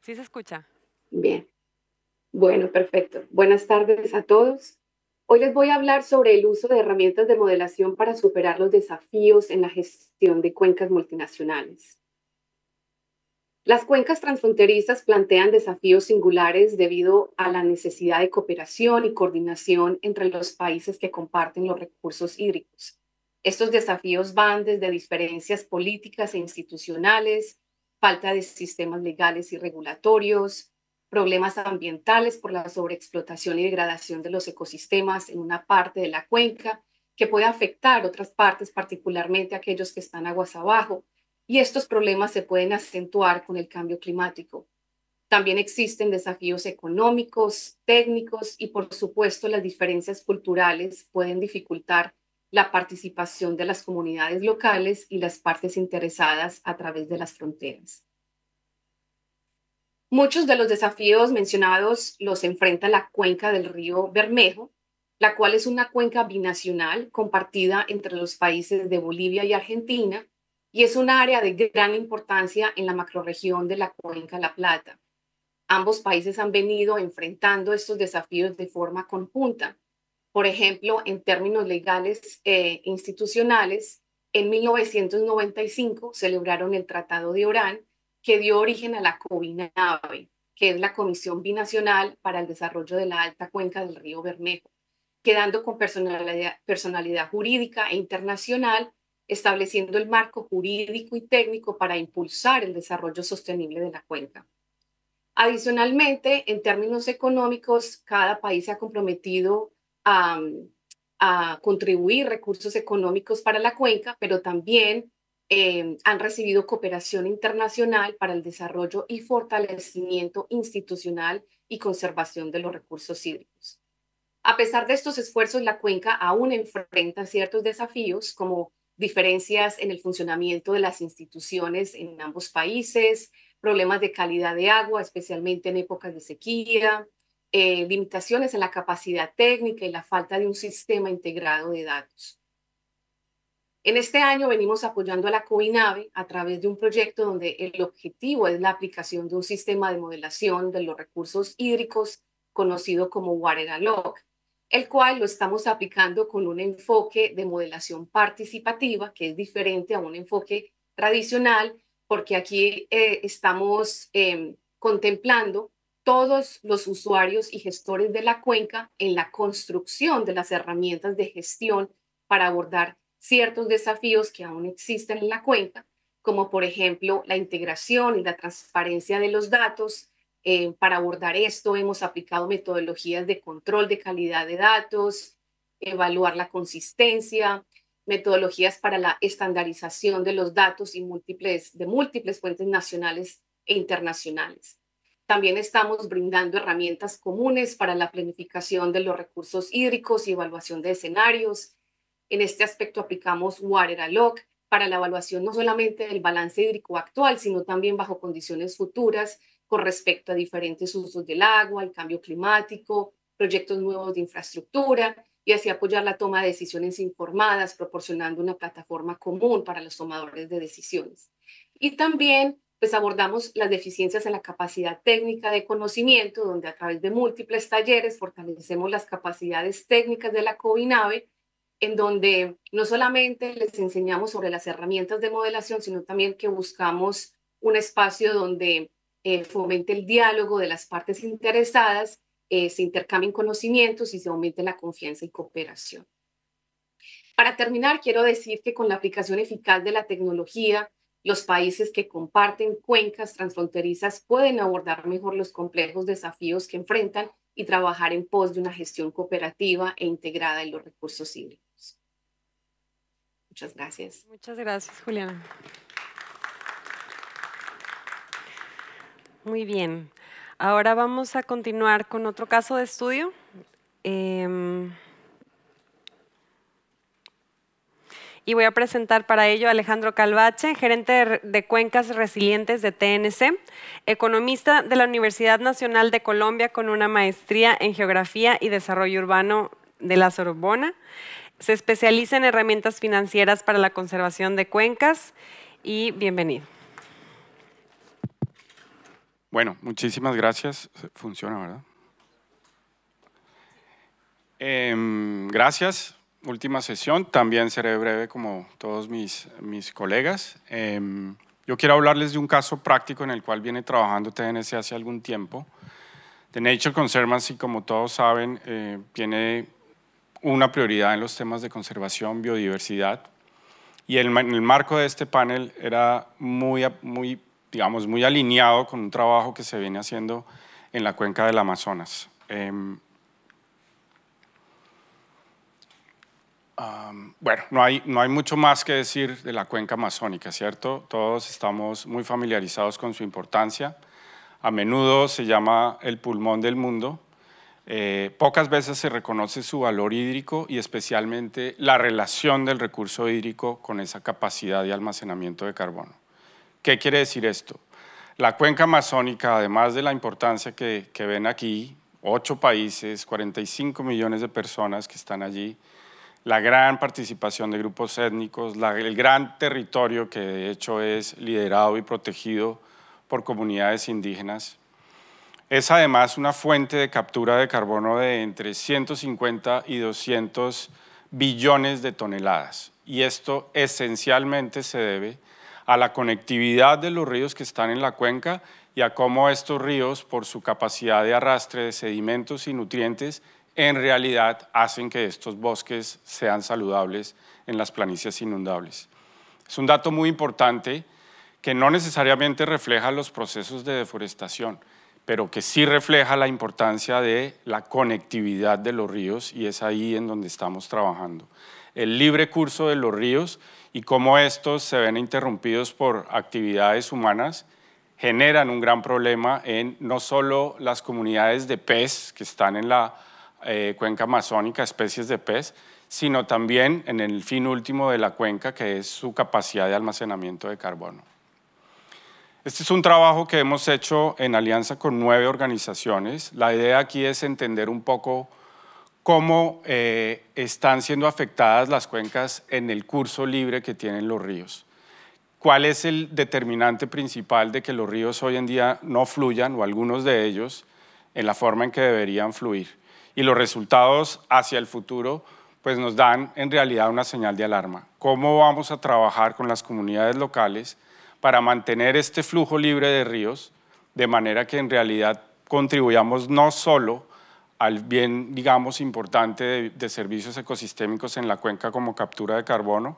Sí, se escucha. Bien. Bueno, perfecto. Buenas tardes a todos. Hoy les voy a hablar sobre el uso de herramientas de modelación para superar los desafíos en la gestión de cuencas multinacionales. Las cuencas transfronterizas plantean desafíos singulares debido a la necesidad de cooperación y coordinación entre los países que comparten los recursos hídricos. Estos desafíos van desde diferencias políticas e institucionales, falta de sistemas legales y regulatorios, problemas ambientales por la sobreexplotación y degradación de los ecosistemas en una parte de la cuenca que puede afectar otras partes, particularmente aquellos que están aguas abajo, y estos problemas se pueden acentuar con el cambio climático. También existen desafíos económicos, técnicos y por supuesto las diferencias culturales pueden dificultar la participación de las comunidades locales y las partes interesadas a través de las fronteras. Muchos de los desafíos mencionados los enfrenta la cuenca del río Bermejo, la cual es una cuenca binacional compartida entre los países de Bolivia y Argentina y es un área de gran importancia en la macroregión de la Cuenca la Plata. Ambos países han venido enfrentando estos desafíos de forma conjunta. Por ejemplo, en términos legales e institucionales, en 1995 celebraron el Tratado de Orán, que dio origen a la COBINAVE, que es la Comisión Binacional para el Desarrollo de la Alta Cuenca del Río Bermejo, quedando con personalidad jurídica e internacional estableciendo el marco jurídico y técnico para impulsar el desarrollo sostenible de la cuenca. Adicionalmente, en términos económicos, cada país se ha comprometido a, contribuir recursos económicos para la cuenca, pero también eh, han recibido cooperación internacional para el desarrollo y fortalecimiento institucional y conservación de los recursos hídricos. A pesar de estos esfuerzos, la cuenca aún enfrenta ciertos desafíos como diferencias en el funcionamiento de las instituciones en ambos países, problemas de calidad de agua, especialmente en épocas de sequía, eh, limitaciones en la capacidad técnica y la falta de un sistema integrado de datos. En este año venimos apoyando a la COINAVE a través de un proyecto donde el objetivo es la aplicación de un sistema de modelación de los recursos hídricos conocido como Water el cual lo estamos aplicando con un enfoque de modelación participativa, que es diferente a un enfoque tradicional, porque aquí eh, estamos em, contemplando todos los usuarios y gestores de la cuenca en la construcción de las herramientas de gestión para abordar ciertos desafíos que aún existen en la cuenca, como por ejemplo la integración y la transparencia de los datos, eh, para abordar esto hemos aplicado metodologías de control de calidad de datos, evaluar la consistencia, metodologías para la estandarización de los datos y de múltiples fuentes nacionales e internacionales. También estamos brindando herramientas comunes para la planificación de los recursos hídricos y evaluación de escenarios. En este aspecto aplicamos Water Alloc para la evaluación no solamente del balance hídrico actual, sino también bajo condiciones futuras con respecto a diferentes usos del agua, el cambio climático, proyectos nuevos de infraestructura y así apoyar la toma de decisiones informadas, proporcionando una plataforma común para los tomadores de decisiones. Y también pues abordamos las deficiencias en la capacidad técnica de conocimiento, donde a través de múltiples talleres fortalecemos las capacidades técnicas de la COBINAVE, en donde no solamente les enseñamos sobre las herramientas de modelación, sino también que buscamos un espacio donde eh, fomente el diálogo de las partes interesadas, eh, se intercambien conocimientos y se aumente la confianza y cooperación. Para terminar, quiero decir que con la aplicación eficaz de la tecnología, los países que comparten cuencas transfronterizas pueden abordar mejor los complejos desafíos que enfrentan y trabajar en pos de una gestión cooperativa e integrada en los recursos hídricos. Muchas gracias. Muchas gracias, Juliana. Muy bien. Ahora vamos a continuar con otro caso de estudio. Em, y voy a presentar para ello a Alejandro Calvache, gerente de Cuencas Resilientes de TNC, economista de la Universidad Nacional de Colombia con una maestría en Geografía y Desarrollo Urbano de la Sorbona. Se especializa en herramientas financieras para la conservación de cuencas y bienvenido. Bueno, muchísimas gracias. Funciona, ¿verdad? Em, gracias. Última sesión. También seré breve como todos mis, mis colegas. Em, yo quiero hablarles de un caso práctico en el cual viene trabajando TNC hace algún tiempo. The Nature Conservancy, como todos saben, eh, tiene una prioridad en los temas de conservación, biodiversidad. Y en el marco de este panel era muy, muy digamos, muy alineado con un trabajo que se viene haciendo en la cuenca del Amazonas. Em, bueno, no hay, no hay mucho más que decir de la cuenca amazónica, ¿cierto? Todos estamos muy familiarizados con su importancia. A menudo se llama el pulmón del mundo. Eh, pocas veces se reconoce su valor hídrico y especialmente la relación del recurso hídrico con esa capacidad de almacenamiento de carbono. ¿Qué quiere decir esto? La cuenca amazónica, además de la importancia que, ven aquí, ocho países, 45 millones de personas que están allí, la gran participación de grupos étnicos, el gran territorio que de hecho es liderado y protegido por comunidades indígenas. Es además una fuente de captura de carbono de entre 150 y 200 billones de toneladas. Y esto esencialmente se debe a la conectividad de los ríos que están en la cuenca y a cómo estos ríos, por su capacidad de arrastre de sedimentos y nutrientes, en realidad hacen que estos bosques sean saludables en las planicies inundables. Es un dato muy importante que no necesariamente refleja los procesos de deforestación, pero que sí refleja la importancia de la conectividad de los ríos y es ahí en donde estamos trabajando. El libre curso de los ríos y como estos se ven interrumpidos por actividades humanas, generan un gran problema en no solo las comunidades de pez que están en la eh, cuenca amazónica, especies de pez, sino también en el fin último de la cuenca, que es su capacidad de almacenamiento de carbono. Este es un trabajo que hemos hecho en alianza con nueve organizaciones. La idea aquí es entender un poco cómo eh, están siendo afectadas las cuencas en el curso libre que tienen los ríos. ¿Cuál es el determinante principal de que los ríos hoy en día no fluyan, o algunos de ellos, en la forma en que deberían fluir? Y los resultados hacia el futuro pues nos dan en realidad una señal de alarma. ¿Cómo vamos a trabajar con las comunidades locales para mantener este flujo libre de ríos de manera que en realidad contribuyamos no solo al bien, digamos, importante de, servicios ecosistémicos en la cuenca como captura de carbono,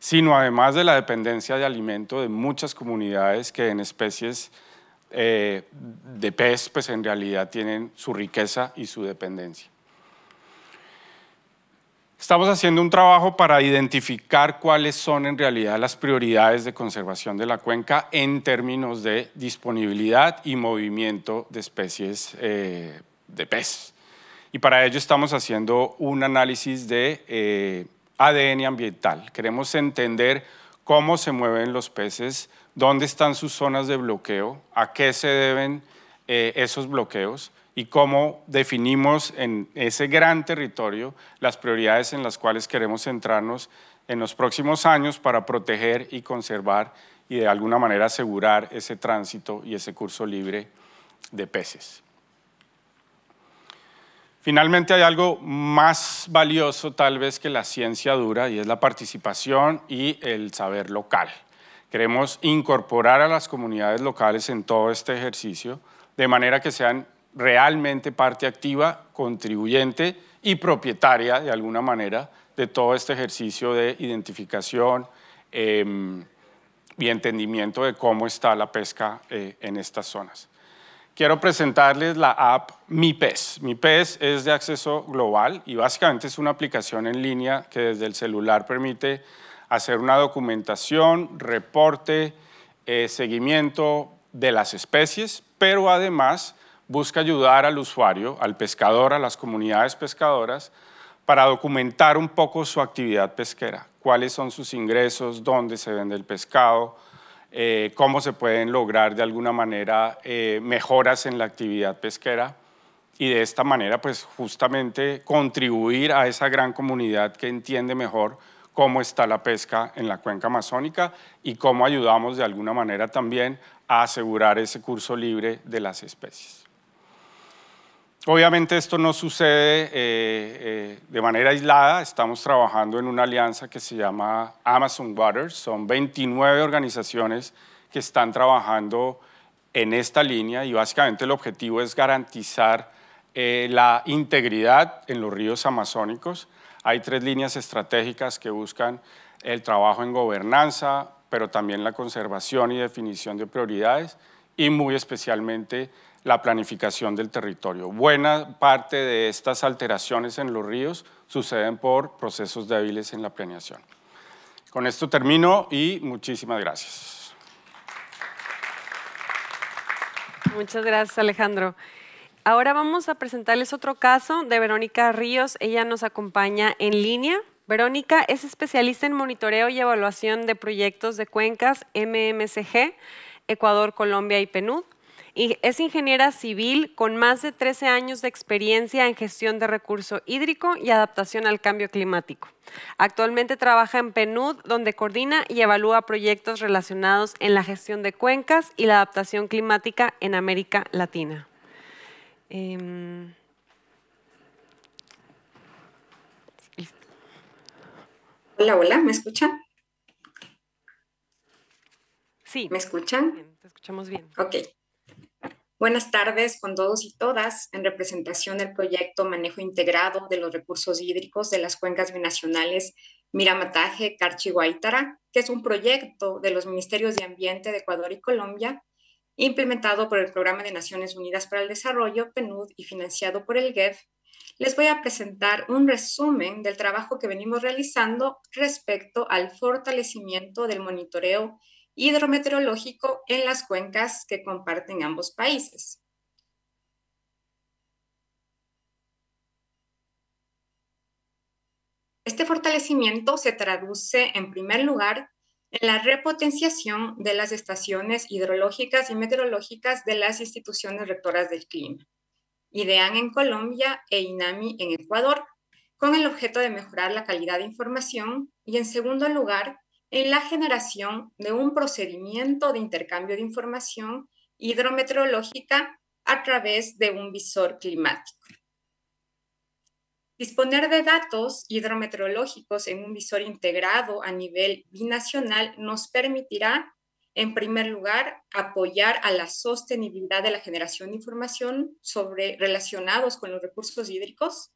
sino además de la dependencia de alimento de muchas comunidades que en especies eh, de pez, pues en realidad tienen su riqueza y su dependencia. Estamos haciendo un trabajo para identificar cuáles son en realidad las prioridades de conservación de la cuenca en términos de disponibilidad y movimiento de especies eh, de pez. Y para ello estamos haciendo un análisis de eh, ADN ambiental. Queremos entender cómo se mueven los peces, dónde están sus zonas de bloqueo, a qué se deben eh, esos bloqueos y cómo definimos en ese gran territorio las prioridades en las cuales queremos centrarnos en los próximos años para proteger y conservar y de alguna manera asegurar ese tránsito y ese curso libre de peces. Finalmente hay algo más valioso tal vez que la ciencia dura y es la participación y el saber local. Queremos incorporar a las comunidades locales en todo este ejercicio de manera que sean realmente parte activa, contribuyente y propietaria de alguna manera de todo este ejercicio de identificación em, y entendimiento de cómo está la pesca eh, en estas zonas quiero presentarles la app Mi PES. es de acceso global y básicamente es una aplicación en línea que desde el celular permite hacer una documentación, reporte, eh, seguimiento de las especies, pero además busca ayudar al usuario, al pescador, a las comunidades pescadoras, para documentar un poco su actividad pesquera, cuáles son sus ingresos, dónde se vende el pescado, eh, cómo se pueden lograr de alguna manera eh, mejoras en la actividad pesquera y de esta manera pues justamente contribuir a esa gran comunidad que entiende mejor cómo está la pesca en la cuenca amazónica y cómo ayudamos de alguna manera también a asegurar ese curso libre de las especies. Obviamente esto no sucede eh, eh, de manera aislada, estamos trabajando en una alianza que se llama Amazon Waters, son 29 organizaciones que están trabajando en esta línea y básicamente el objetivo es garantizar eh, la integridad en los ríos amazónicos. Hay tres líneas estratégicas que buscan el trabajo en gobernanza, pero también la conservación y definición de prioridades y muy especialmente la planificación del territorio. Buena parte de estas alteraciones en los ríos suceden por procesos débiles en la planeación. Con esto termino y muchísimas gracias. Muchas gracias, Alejandro. Ahora vamos a presentarles otro caso de Verónica Ríos. Ella nos acompaña en línea. Verónica es especialista en monitoreo y evaluación de proyectos de cuencas MMCG, Ecuador, Colombia y Penú es ingeniera civil con más de 13 años de experiencia en gestión de recurso hídrico y adaptación al cambio climático. Actualmente trabaja en PNUD, donde coordina y evalúa proyectos relacionados en la gestión de cuencas y la adaptación climática en América Latina. Em, hola, hola, ¿me escuchan? Sí. ¿Me escuchan? te escuchamos bien. Ok. Buenas tardes con todos y todas en representación del proyecto Manejo Integrado de los Recursos Hídricos de las Cuencas Binacionales Miramataje, Carchi Guaitara, que es un proyecto de los Ministerios de Ambiente de Ecuador y Colombia, implementado por el Programa de Naciones Unidas para el Desarrollo, PNUD, y financiado por el GEF. Les voy a presentar un resumen del trabajo que venimos realizando respecto al fortalecimiento del monitoreo hidrometeorológico en las cuencas que comparten ambos países. Este fortalecimiento se traduce, en primer lugar, en la repotenciación de las estaciones hidrológicas y meteorológicas de las instituciones rectoras del clima, IDEAN en Colombia e INAMI en Ecuador, con el objeto de mejorar la calidad de información y, en segundo lugar, en la generación de un procedimiento de intercambio de información hidrometeorológica a través de un visor climático. Disponer de datos hidrometeorológicos en un visor integrado a nivel binacional nos permitirá, en primer lugar, apoyar a la sostenibilidad de la generación de información sobre, relacionados con los recursos hídricos,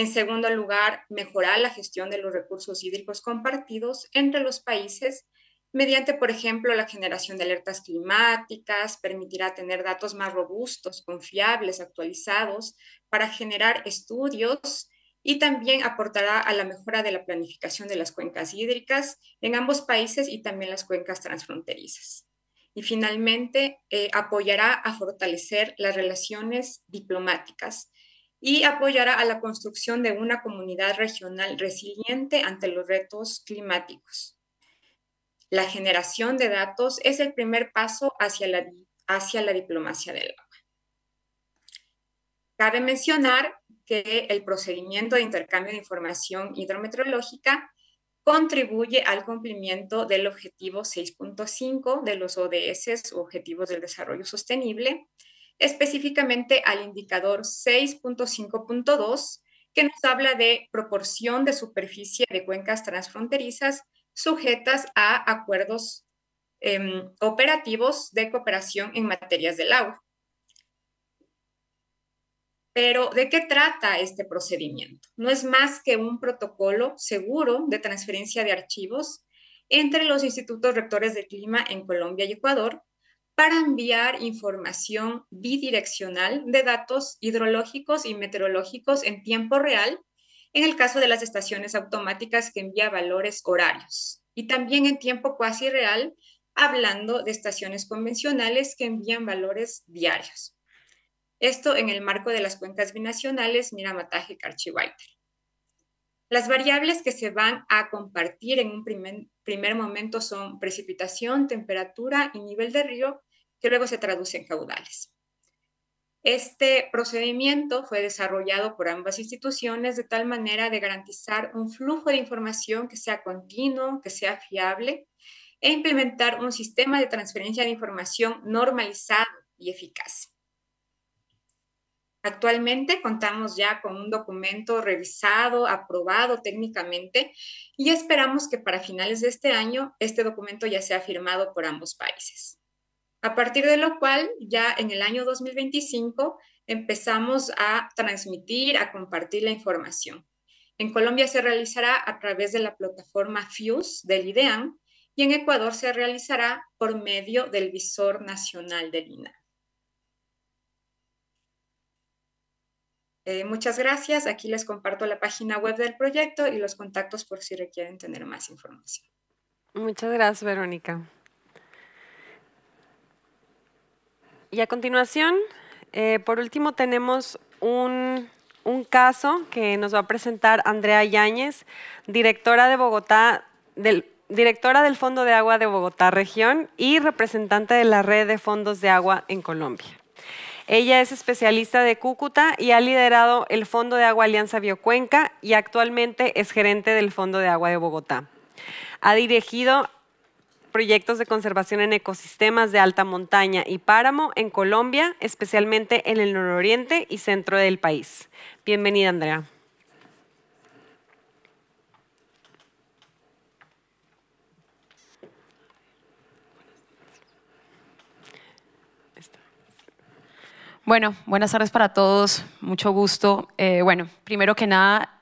en segundo lugar, mejorar la gestión de los recursos hídricos compartidos entre los países mediante, por ejemplo, la generación de alertas climáticas, permitirá tener datos más robustos, confiables, actualizados, para generar estudios y también aportará a la mejora de la planificación de las cuencas hídricas en ambos países y también las cuencas transfronterizas. Y finalmente, eh, apoyará a fortalecer las relaciones diplomáticas y apoyará a la construcción de una comunidad regional resiliente ante los retos climáticos. La generación de datos es el primer paso hacia la, hacia la diplomacia del agua. Cabe mencionar que el procedimiento de intercambio de información hidrometeorológica contribuye al cumplimiento del objetivo 6.5 de los ODS, Objetivos del Desarrollo Sostenible, específicamente al indicador 6.5.2, que nos habla de proporción de superficie de cuencas transfronterizas sujetas a acuerdos em, operativos de cooperación en materias del agua. Pero, ¿de qué trata este procedimiento? No es más que un protocolo seguro de transferencia de archivos entre los institutos rectores de clima en Colombia y Ecuador para enviar información bidireccional de datos hidrológicos y meteorológicos en tiempo real, en el caso de las estaciones automáticas que envía valores horarios, y también en tiempo cuasi real, hablando de estaciones convencionales que envían valores diarios. Esto en el marco de las cuencas binacionales Miramataje y Las variables que se van a compartir en un primer, momento son precipitación, temperatura y nivel de río, que luego se traduce en caudales. Este procedimiento fue desarrollado por ambas instituciones de tal manera de garantizar un flujo de información que sea continuo, que sea fiable e implementar un sistema de transferencia de información normalizado y eficaz. Actualmente contamos ya con un documento revisado, aprobado técnicamente y esperamos que para finales de este año este documento ya sea firmado por ambos países a partir de lo cual ya en el año 2025 empezamos a transmitir, a compartir la información. En Colombia se realizará a través de la plataforma FIUS del IDEAM y en Ecuador se realizará por medio del visor nacional del INA. Eh, muchas gracias. Aquí les comparto la página web del proyecto y los contactos por si requieren tener más información. Muchas gracias, Verónica. Y a continuación, eh, por último, tenemos un, caso que nos va a presentar Andrea Yáñez, directora de Bogotá del directora del Fondo de Agua de Bogotá Región y representante de la Red de Fondos de Agua en Colombia. Ella es especialista de Cúcuta y ha liderado el Fondo de Agua Alianza Biocuenca y actualmente es gerente del Fondo de Agua de Bogotá. Ha dirigido proyectos de conservación en ecosistemas de alta montaña y páramo en Colombia, especialmente en el nororiente y centro del país. Bienvenida, Andrea. Bueno, buenas tardes para todos, mucho gusto. Eh, bueno, primero que nada,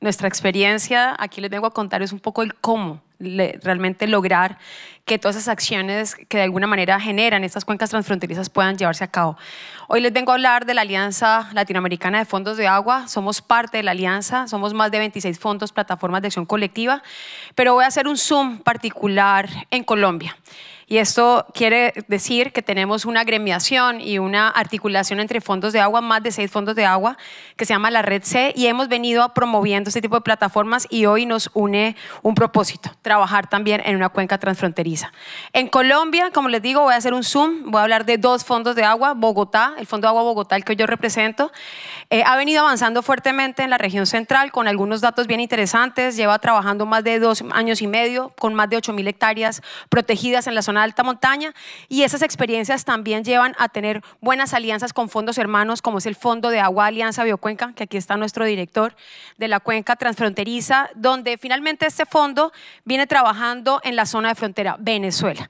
nuestra experiencia, aquí les vengo a contar es un poco el cómo realmente lograr que todas esas acciones que de alguna manera generan estas cuencas transfronterizas puedan llevarse a cabo. Hoy les vengo a hablar de la Alianza Latinoamericana de Fondos de Agua. Somos parte de la alianza, somos más de 26 fondos, plataformas de acción colectiva, pero voy a hacer un zoom particular en Colombia. Y esto quiere decir que tenemos una gremiación y una articulación entre fondos de agua, más de seis fondos de agua, que se llama la Red C, y hemos venido promoviendo este tipo de plataformas y hoy nos une un propósito, trabajar también en una cuenca transfronteriza. En Colombia, como les digo, voy a hacer un zoom, voy a hablar de dos fondos de agua, Bogotá, el Fondo de Agua Bogotá, el que yo represento, eh, ha venido avanzando fuertemente en la región central con algunos datos bien interesantes. Lleva trabajando más de dos años y medio con más de 8.000 hectáreas protegidas en la zona de alta montaña y esas experiencias también llevan a tener buenas alianzas con fondos hermanos como es el Fondo de Agua Alianza Biocuenca, que aquí está nuestro director de la cuenca transfronteriza, donde finalmente este fondo viene trabajando en la zona de frontera Venezuela.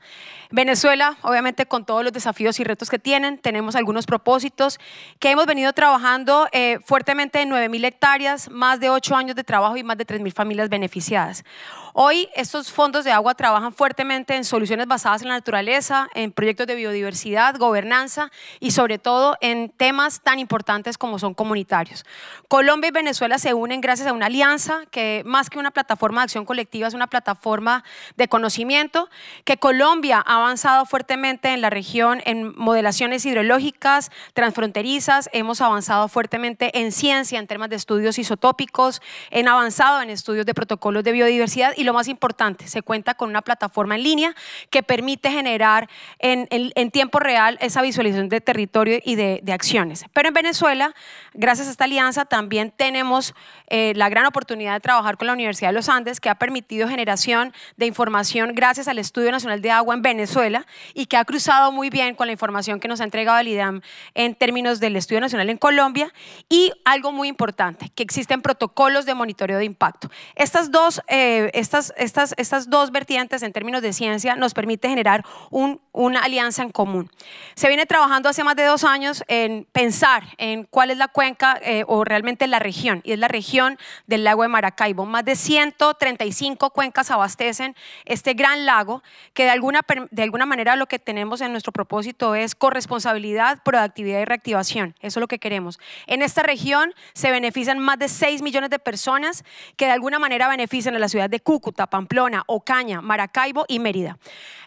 Venezuela, obviamente con todos los desafíos y retos que tienen, tenemos algunos propósitos que hemos venido trabajando eh, fuertemente en 9.000 hectáreas, más de 8 años de trabajo y más de 3.000 familias beneficiadas. Hoy estos fondos de agua trabajan fuertemente en soluciones basadas en la naturaleza, en proyectos de biodiversidad, gobernanza y sobre todo en temas tan importantes como son comunitarios. Colombia y Venezuela se unen gracias a una alianza que más que una plataforma de acción colectiva es una plataforma de conocimiento, que Colombia ha avanzado fuertemente en la región en modelaciones hidrológicas, transfronterizas, hemos avanzado fuertemente en ciencia, en temas de estudios isotópicos, en avanzado en estudios de protocolos de biodiversidad y lo más importante, se cuenta con una plataforma en línea que permite generar en, en, tiempo real esa visualización de territorio y de, de, acciones. Pero en Venezuela, gracias a esta alianza, también tenemos eh, la gran oportunidad de trabajar con la Universidad de los Andes, que ha permitido generación de información gracias al Estudio Nacional de Agua en Venezuela y que ha cruzado muy bien con la información que nos ha entregado el IDAM en términos del Estudio Nacional en Colombia y algo muy importante, que existen protocolos de monitoreo de impacto. Estas dos, eh, estas, estas, estas dos vertientes en términos de ciencia nos permite generar un, una alianza en común. Se viene trabajando hace más de dos años en pensar en cuál es la cuenca eh, o realmente la región, y es la región del lago de Maracaibo. Más de 135 cuencas abastecen este gran lago, que de alguna, de alguna manera lo que tenemos en nuestro propósito es corresponsabilidad, productividad y reactivación. Eso es lo que queremos. En esta región se benefician más de 6 millones de personas que de alguna manera benefician a la ciudad de Cuba Cúcuta, Pamplona, Ocaña, Maracaibo y Mérida.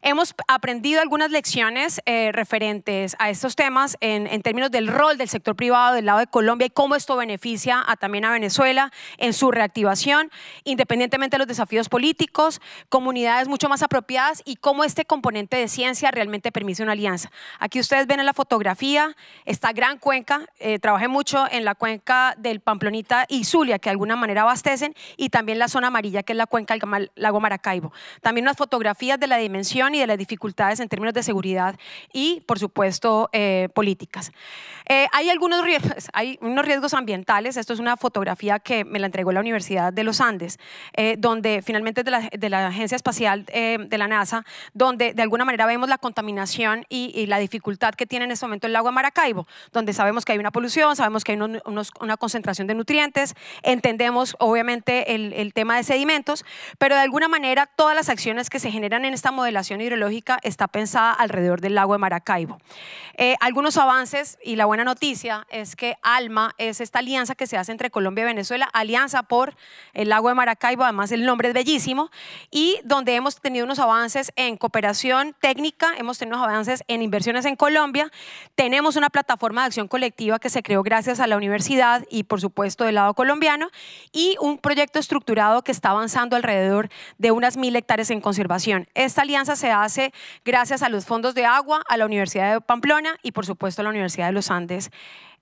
Hemos aprendido algunas lecciones eh, referentes a estos temas en, términos del rol del sector privado del lado de Colombia y cómo esto beneficia a, también a Venezuela en su reactivación, independientemente de los desafíos políticos, comunidades mucho más apropiadas y cómo este componente de ciencia realmente permite una alianza. Aquí ustedes ven en la fotografía esta gran cuenca, eh, trabajé mucho en la cuenca del Pamplonita y Zulia, que de alguna manera abastecen, y también la zona amarilla, que es la cuenca del lago Maracaibo. También unas fotografías de la dimensión y de las dificultades en términos de seguridad y, por supuesto, eh, políticas. Eh, hay algunos riesgos, (laughs) hay unos riesgos ambientales. Esto es una fotografía que me la entregó la Universidad de los Andes, eh, donde finalmente de la, de la Agencia Espacial de la NASA, donde de alguna manera vemos la contaminación y, la dificultad que tiene en este momento el lago Maracaibo, donde sabemos que hay una polución, sabemos que hay una concentración de nutrientes, entendemos obviamente el tema de sedimentos, pero de alguna manera todas las acciones que se generan en esta modelación hidrológica está pensada alrededor del lago de Maracaibo. Eh, algunos avances y la buena noticia es que ALMA es esta alianza que se hace entre Colombia y Venezuela, alianza por el lago de Maracaibo, además el nombre es bellísimo, y donde hemos tenido unos avances en cooperación técnica, hemos tenido unos avances en inversiones en Colombia, tenemos una plataforma de acción colectiva que se creó gracias a la universidad y por supuesto del lado colombiano, y un proyecto estructurado que está avanzando alrededor de unas mil hectáreas en conservación. Esta alianza se hace gracias a los fondos de agua, a la Universidad de Pamplona y por supuesto a la Universidad de los Andes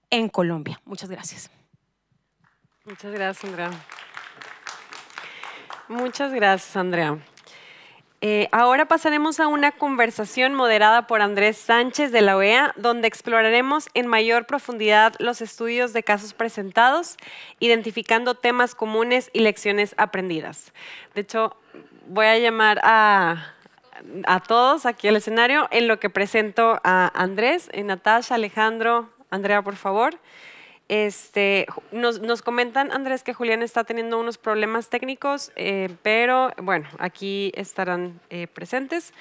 en Colombia. Muchas gracias. Muchas gracias, Andrea. Muchas gracias, Andrea. Eh, ahora pasaremos a una conversación moderada por Andrés Sánchez de la OEA, donde exploraremos en mayor profundidad los estudios de casos presentados, identificando temas comunes y lecciones aprendidas. De hecho, voy a llamar a, todos aquí al escenario en lo que presento a Andrés, a Natasha, Alejandro, Andrea, por favor. Este, nos, comentan, Andrés, que Julián está teniendo unos problemas técnicos, eh, pero bueno, aquí estarán eh, presentes.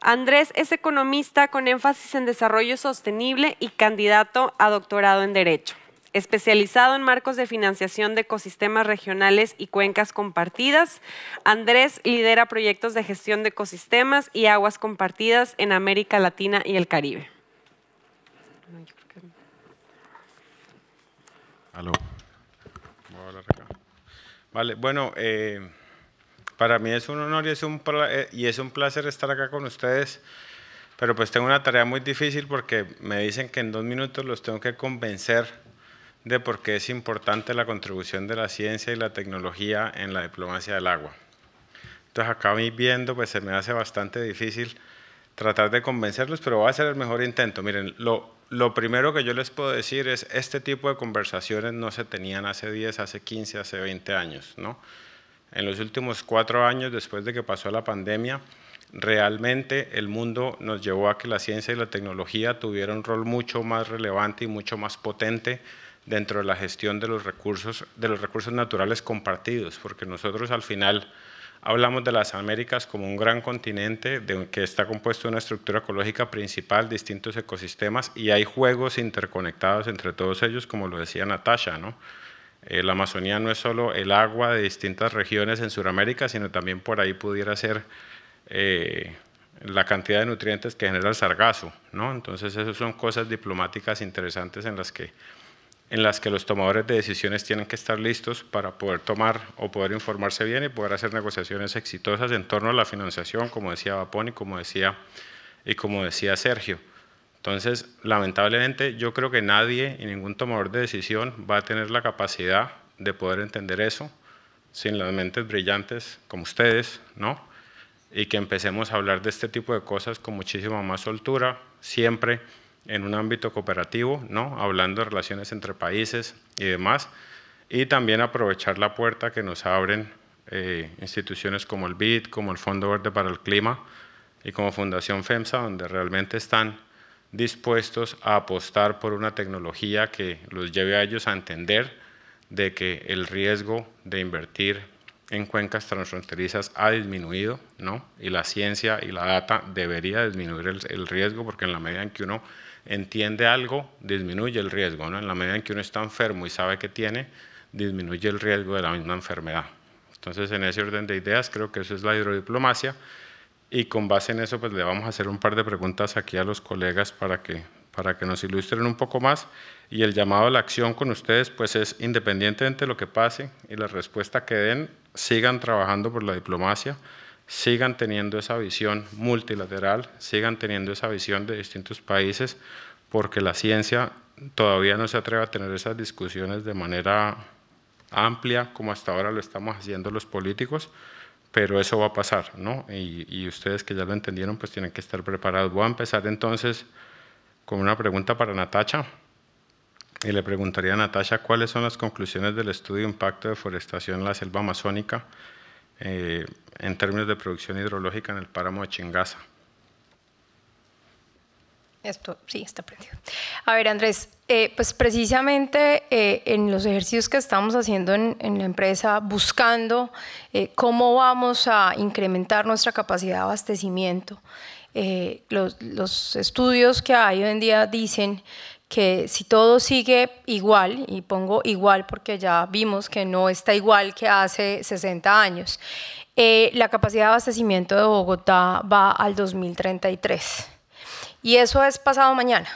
Andrés es economista con énfasis en desarrollo sostenible y candidato a doctorado en Derecho, especializado en marcos de financiación de ecosistemas regionales y cuencas compartidas. Andrés lidera proyectos de gestión de ecosistemas y aguas compartidas en América Latina y el Caribe. Aló. Vale, bueno, eh, para mí es un honor eh, y es un, placer estar acá con ustedes, pero pues tengo una tarea muy difícil porque me dicen que en dos minutos los tengo que convencer de por qué es importante la contribución de la ciencia y la tecnología en la diplomacia del agua. Entonces acá viendo, pues se me hace bastante difícil tratar de convencerlos, pero va a hacer el mejor intento. Miren, lo, lo primero que yo les puedo decir es, este tipo de conversaciones no se tenían hace 10, hace 15, hace 20 años. ¿no? En los últimos cuatro años, después de que pasó la pandemia, realmente el mundo nos llevó a que la ciencia y la tecnología tuvieran un rol mucho más relevante y mucho más potente dentro de la gestión de los recursos, de los recursos naturales compartidos, porque nosotros al final hablamos de las Américas como un gran continente de, que está compuesto de una estructura ecológica principal, distintos ecosistemas y hay juegos interconectados entre todos ellos, como lo decía Natasha, eh, la Amazonía no es solo el agua de distintas regiones en Sudamérica, sino también por ahí pudiera ser eh, la cantidad de nutrientes que genera el sargazo, ¿no? Entonces, esas son cosas diplomáticas interesantes en las que en las que los tomadores de decisiones tienen que estar listos para poder tomar o poder informarse bien y poder hacer negociaciones exitosas en torno a la financiación, como decía Vapón y como decía, y como decía Sergio. Entonces, lamentablemente, yo creo que nadie y ningún tomador de decisión va a tener la capacidad de poder entender eso sin las mentes brillantes como ustedes, ¿no? Y que empecemos a hablar de este tipo de cosas con muchísima más soltura, siempre en un ámbito cooperativo, ¿no? hablando de relaciones entre países y demás, y también aprovechar la puerta que nos abren eh, instituciones como el BID, como el Fondo Verde para el Clima y como Fundación FEMSA, donde realmente están dispuestos a apostar por una tecnología que los lleve a ellos a entender de que el riesgo de invertir en cuencas transfronterizas ha disminuido, ¿no? Y la ciencia y la data debería disminuir el, el riesgo porque en la medida en que uno entiende algo, disminuye el riesgo. ¿no? En la medida en que uno está enfermo y sabe que tiene, disminuye el riesgo de la misma enfermedad. Entonces, en ese orden de ideas, creo que eso es la hidrodiplomacia. Y con base en eso, pues le vamos a hacer un par de preguntas aquí a los colegas para que, para que nos ilustren un poco más. Y el llamado a la acción con ustedes, pues es independientemente de lo que pase y la respuesta que den, sigan trabajando por la diplomacia sigan teniendo esa visión multilateral, sigan teniendo esa visión de distintos países, porque la ciencia todavía no se atreve a tener esas discusiones de manera amplia, como hasta ahora lo estamos haciendo los políticos, pero eso va a pasar, ¿no? Y, ustedes que ya lo entendieron, pues tienen que estar preparados. Voy a empezar entonces con una pregunta para Natacha. Y le preguntaría a Natasha cuáles son las conclusiones del estudio impacto de deforestación en la selva amazónica eh, en términos de producción hidrológica en el páramo de Chingaza. Esto sí está aprendido. A ver, Andrés, eh, pues precisamente eh, en los ejercicios que estamos haciendo en, la empresa, buscando cómo vamos a incrementar nuestra capacidad de abastecimiento, los, los estudios que hay hoy en día dicen que si todo sigue igual, y pongo igual porque ya vimos que no está igual que hace 60 años, eh, la capacidad de abastecimiento de Bogotá va al 2033. Y eso es pasado mañana.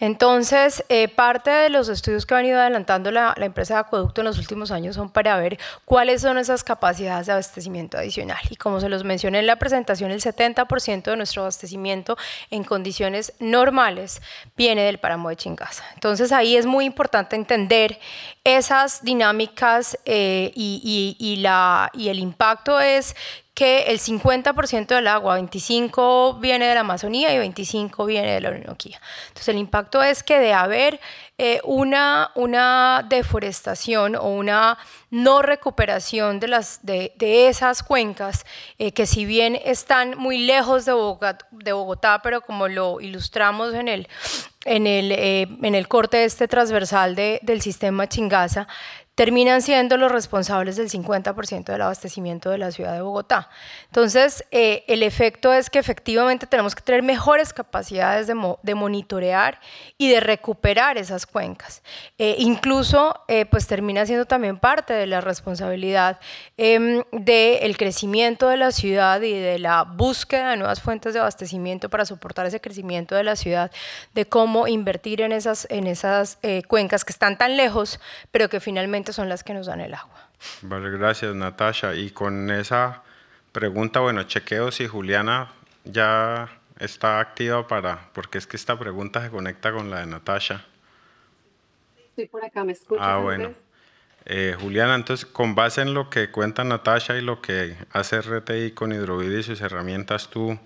Entonces, eh, parte de los estudios que ha venido adelantando la, empresa de acueducto en los últimos años son para ver cuáles son esas capacidades de abastecimiento adicional. Y como se los mencioné en la presentación, el 70% de nuestro abastecimiento en condiciones normales viene del páramo de Chingaza. Entonces, ahí es muy importante entender esas dinámicas eh, y el impacto es que el 50% del agua, 25 viene de la Amazonía y 25 viene de la Orinoquía. Entonces el impacto es que de haber eh, una, una deforestación o una no recuperación de, las, de, esas cuencas, eh, que si bien están muy lejos de Bogotá, pero como lo ilustramos en el, en el, eh, en el corte este transversal del sistema Chingaza, terminan siendo los responsables del 50% del abastecimiento de la ciudad de Bogotá. Entonces, eh, el efecto es que efectivamente tenemos que tener mejores capacidades de, monitorear y de recuperar esas cuencas. Eh, incluso, eh, pues termina siendo también parte de la responsabilidad em, del crecimiento de la ciudad y de la búsqueda de nuevas fuentes de abastecimiento para soportar ese crecimiento de la ciudad, de cómo invertir en esas, en esas cuencas que están tan lejos, pero que finalmente son las que nos dan el agua. Vale, gracias Natasha. Y con esa pregunta, bueno, chequeo si Juliana ya está activa para, porque es que esta pregunta se conecta con la de Natasha. Estoy por acá, ¿me escuchas? Ah, bueno. Eh, Juliana, entonces, con base en lo que cuenta Natasha y lo que hace RTI con hidrovida y sus herramientas, ¿tú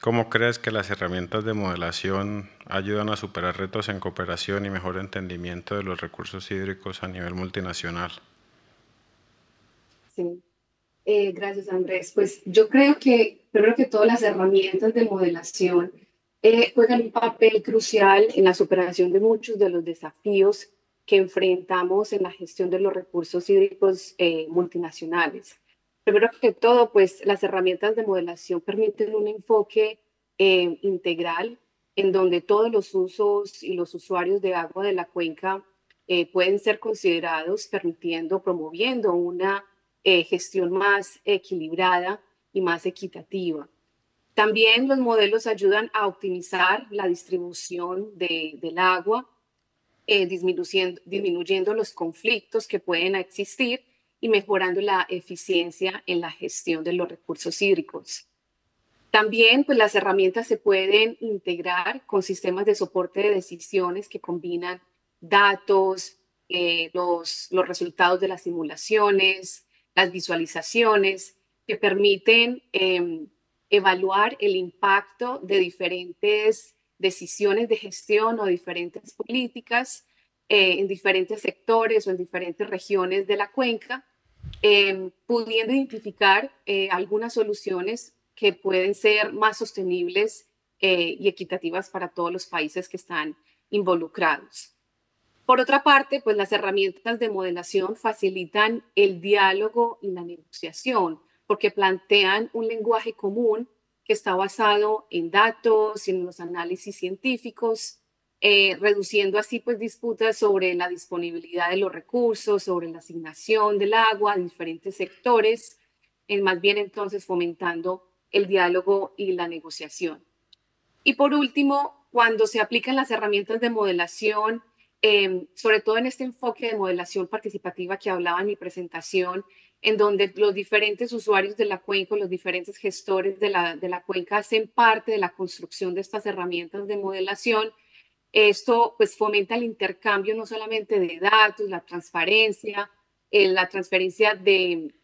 cómo crees que las herramientas de modelación ayudan a superar retos en cooperación y mejor entendimiento de los recursos hídricos a nivel multinacional. Sí, eh, gracias Andrés. Pues yo creo que, primero que todo, las herramientas de modelación eh, juegan un papel crucial en la superación de muchos de los desafíos que enfrentamos en la gestión de los recursos hídricos eh, multinacionales. Primero que todo, pues las herramientas de modelación permiten un enfoque integral en donde todos los usos y los usuarios de agua de la cuenca eh, pueden ser considerados, permitiendo, promoviendo una eh, gestión más equilibrada y más equitativa. También los modelos ayudan a optimizar la distribución del agua, eh, disminuyendo los conflictos que pueden existir y mejorando la eficiencia en la gestión de los recursos hídricos. También pues, las herramientas se pueden integrar con sistemas de soporte de decisiones que combinan datos, eh, los, los resultados de las simulaciones, las visualizaciones, que permiten em, evaluar el impacto de diferentes decisiones de gestión o diferentes políticas eh, en diferentes sectores o en diferentes regiones de la cuenca, em, pudiendo identificar eh, algunas soluciones que pueden ser más sostenibles eh, y equitativas para todos los países que están involucrados. Por otra parte, pues las herramientas de modelación facilitan el diálogo y la negociación, porque plantean un lenguaje común que está basado en datos, y en los análisis científicos, eh, reduciendo así pues disputas sobre la disponibilidad de los recursos, sobre la asignación del agua a diferentes sectores, en más bien entonces fomentando el diálogo y la negociación. Y por último, cuando se aplican las herramientas de modelación, em, sobre todo en este enfoque de modelación participativa que hablaba en mi presentación, en donde los diferentes usuarios de la cuenca, los diferentes gestores de la, cuenca hacen parte de la construcción de estas herramientas de modelación. Esto pues fomenta el intercambio no solamente de datos, la transparencia, eh, la transferencia de,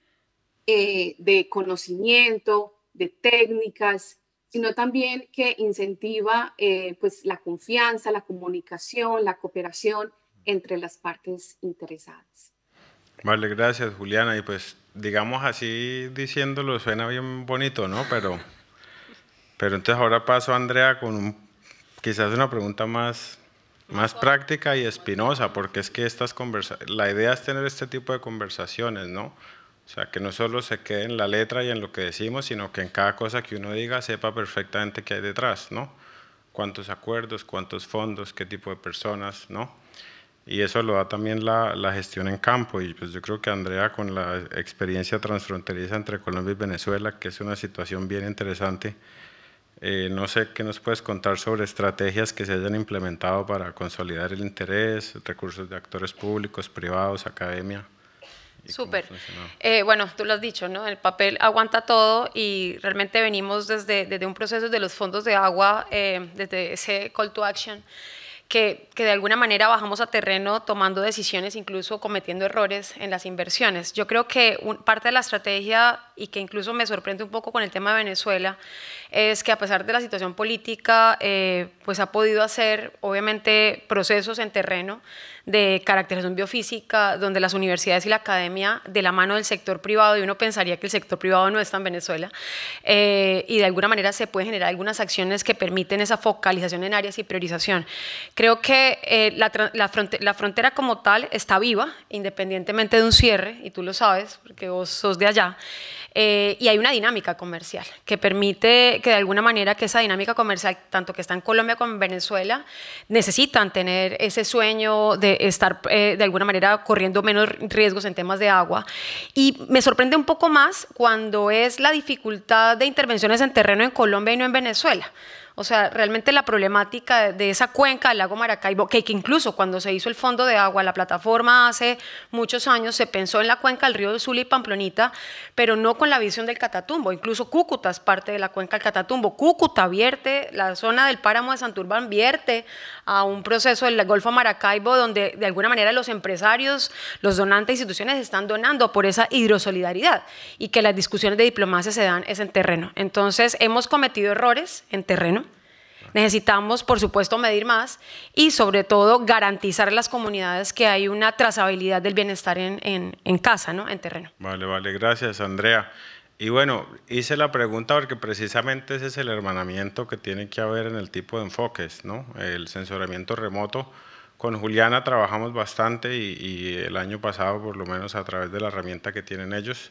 eh, de conocimiento, de técnicas, sino también que incentiva eh, pues, la confianza, la comunicación, la cooperación entre las partes interesadas. Vale, gracias Juliana. Y pues digamos así diciéndolo suena bien bonito, ¿no? Pero, pero entonces ahora paso, Andrea, con quizás una pregunta más, más práctica y espinosa, porque es que estas conversa la idea es tener este tipo de conversaciones, ¿no? O sea, que no solo se quede en la letra y en lo que decimos, sino que en cada cosa que uno diga sepa perfectamente qué hay detrás, ¿no? Cuántos acuerdos, cuántos fondos, qué tipo de personas, ¿no? Y eso lo da también la, la gestión en campo. Y pues yo creo que Andrea, con la experiencia transfronteriza entre Colombia y Venezuela, que es una situación bien interesante, eh, no sé qué nos puedes contar sobre estrategias que se hayan implementado para consolidar el interés, recursos de actores públicos, privados, academia. Súper. Eh, bueno, tú lo has dicho, ¿no? El papel aguanta todo y realmente venimos desde, un proceso de los fondos de agua, eh, desde ese call to action que, de alguna manera bajamos a terreno tomando decisiones, incluso cometiendo errores en las inversiones. Yo creo que parte de la estrategia, y que incluso me sorprende un poco con el tema de Venezuela, es que a pesar de la situación política, eh, pues ha podido hacer, obviamente, procesos en terreno de caracterización biofísica, donde las universidades y la academia, de la mano del sector privado, y uno pensaría que el sector privado no está en Venezuela, eh, y de alguna manera se pueden generar algunas acciones que permiten esa focalización en áreas y priorización Creo que eh, la, la, frontera como tal está viva, independientemente de un cierre, y tú lo sabes, porque vos sos de allá, eh, y hay una dinámica comercial que permite que de alguna manera que esa dinámica comercial, tanto que está en Colombia como en Venezuela, necesitan tener ese sueño de estar eh, de alguna manera corriendo menos riesgos en temas de agua. Y me sorprende un poco más cuando es la dificultad de intervenciones en terreno en Colombia y no en Venezuela o sea, realmente la problemática de esa cuenca del lago Maracaibo, que, incluso cuando se hizo el fondo de agua, la plataforma hace muchos años, se pensó en la cuenca del río de y Pamplonita, pero no con la visión del Catatumbo. Incluso Cúcuta es parte de la cuenca del Catatumbo. Cúcuta vierte, la zona del páramo de Santurbán vierte a un proceso del Golfo Maracaibo donde de alguna manera los empresarios, los donantes, instituciones están donando por esa hidrosolidaridad y que las discusiones de diplomacia se dan es en terreno. Entonces, hemos cometido errores en terreno. Necesitamos, por supuesto, medir más y sobre todo garantizar a las comunidades que hay una trazabilidad del bienestar en, casa, ¿no? en terreno. Vale, vale, gracias Andrea. Y bueno, hice la pregunta porque precisamente ese es el hermanamiento que tiene que haber en el tipo de enfoques, ¿no? El censuramiento remoto. Con Juliana trabajamos bastante y el año pasado, por lo menos a través de la herramienta que tienen ellos,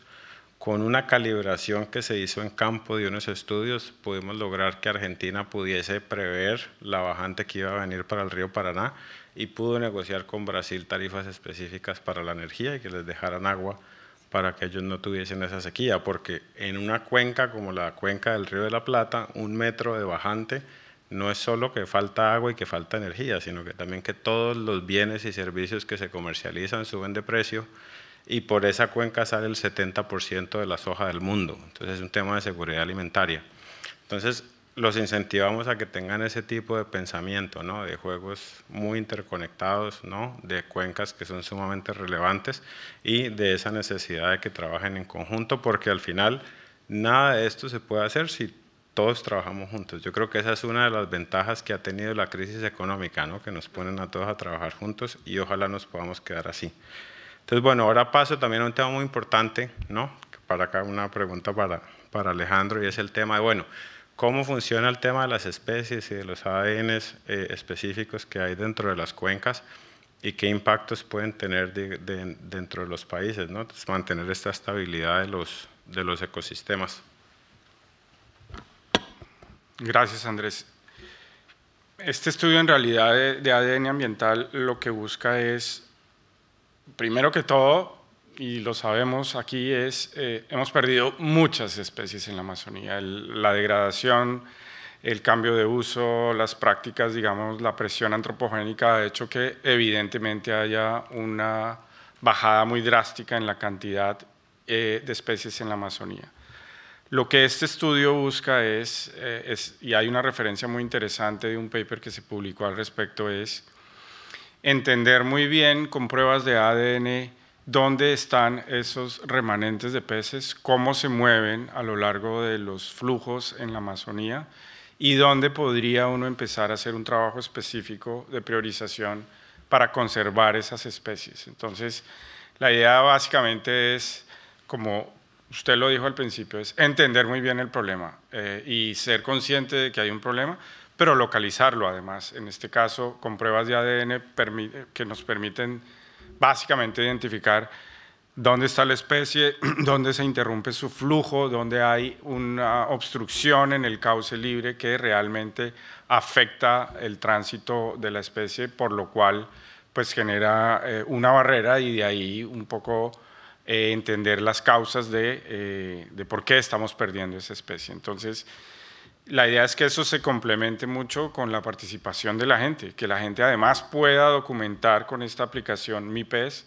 con una calibración que se hizo en campo de unos estudios, pudimos lograr que Argentina pudiese prever la bajante que iba a venir para el río Paraná y pudo negociar con Brasil tarifas específicas para la energía y que les dejaran agua para que ellos no tuviesen esa sequía, porque en una cuenca como la cuenca del río de la Plata, un metro de bajante no es solo que falta agua y que falta energía, sino que también que todos los bienes y servicios que se comercializan suben de precio y por esa cuenca sale el 70% de la soja del mundo. Entonces es un tema de seguridad alimentaria. Entonces los incentivamos a que tengan ese tipo de pensamiento, de juegos muy interconectados, ¿no? de cuencas que son sumamente relevantes y de esa necesidad de que trabajen en conjunto, porque al final nada de esto se puede hacer si todos trabajamos juntos. Yo creo que esa es una de las ventajas que ha tenido la crisis económica, que nos ponen a todos a trabajar juntos y ojalá nos podamos quedar así. Entonces, bueno, ahora paso también a un tema muy importante, ¿no? Para acá una pregunta para, para Alejandro y es el tema de, bueno, ¿cómo funciona el tema de las especies y de los ADN eh, específicos que hay dentro de las cuencas? y qué impactos pueden tener dentro de los países, ¿no? Entonces, mantener esta estabilidad de los, de los ecosistemas. Gracias, Andrés. Este estudio en realidad de ADN ambiental lo que busca es primero que todo, y lo sabemos aquí, es eh, hemos perdido muchas especies en la Amazonía. la degradación, el cambio de uso, las prácticas, digamos, la presión antropogénica ha hecho que evidentemente haya una bajada muy drástica en la cantidad eh, de especies en la Amazonía. Lo que este estudio busca es, eh, es, y hay una referencia muy interesante de un paper que se publicó al respecto, es entender muy bien con pruebas de ADN dónde están esos remanentes de peces, cómo se mueven a lo largo de los flujos en la Amazonía y dónde podría uno empezar a hacer un trabajo específico de priorización para conservar esas especies. Entonces, la idea básicamente es, como usted lo dijo al principio, es entender muy bien el problema eh, y ser consciente de que hay un problema, pero localizarlo además, en este caso con pruebas de ADN que nos permiten básicamente identificar dónde está la especie, (clears throat) dónde se interrumpe su flujo, dónde hay una obstrucción en el cauce libre que realmente afecta el tránsito de la especie, por lo cual pues genera eh, una barrera y de ahí un poco eh, entender las causas de, eh, de, por qué estamos perdiendo esa especie. Entonces, la idea es que eso se complemente mucho con la participación de la gente, que la gente además pueda documentar con esta aplicación MiPES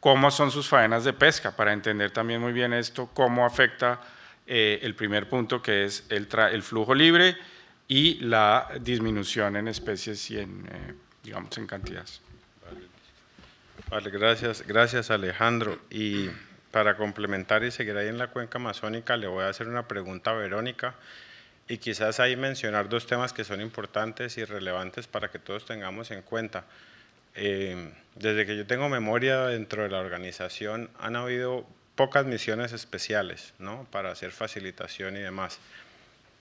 cómo son sus faenas de pesca, para entender también muy bien esto, cómo afecta eh, el primer punto que es el, flujo libre y la disminución en especies y en, eh, digamos, en cantidades. Vale. gracias, gracias Alejandro. Y para complementar y seguir ahí en la cuenca amazónica, le voy a hacer una pregunta a Verónica y quizás ahí mencionar dos temas que son importantes y relevantes para que todos tengamos en cuenta. Eh, desde que yo tengo memoria dentro de la organización han habido pocas misiones especiales ¿no? para hacer facilitación y demás.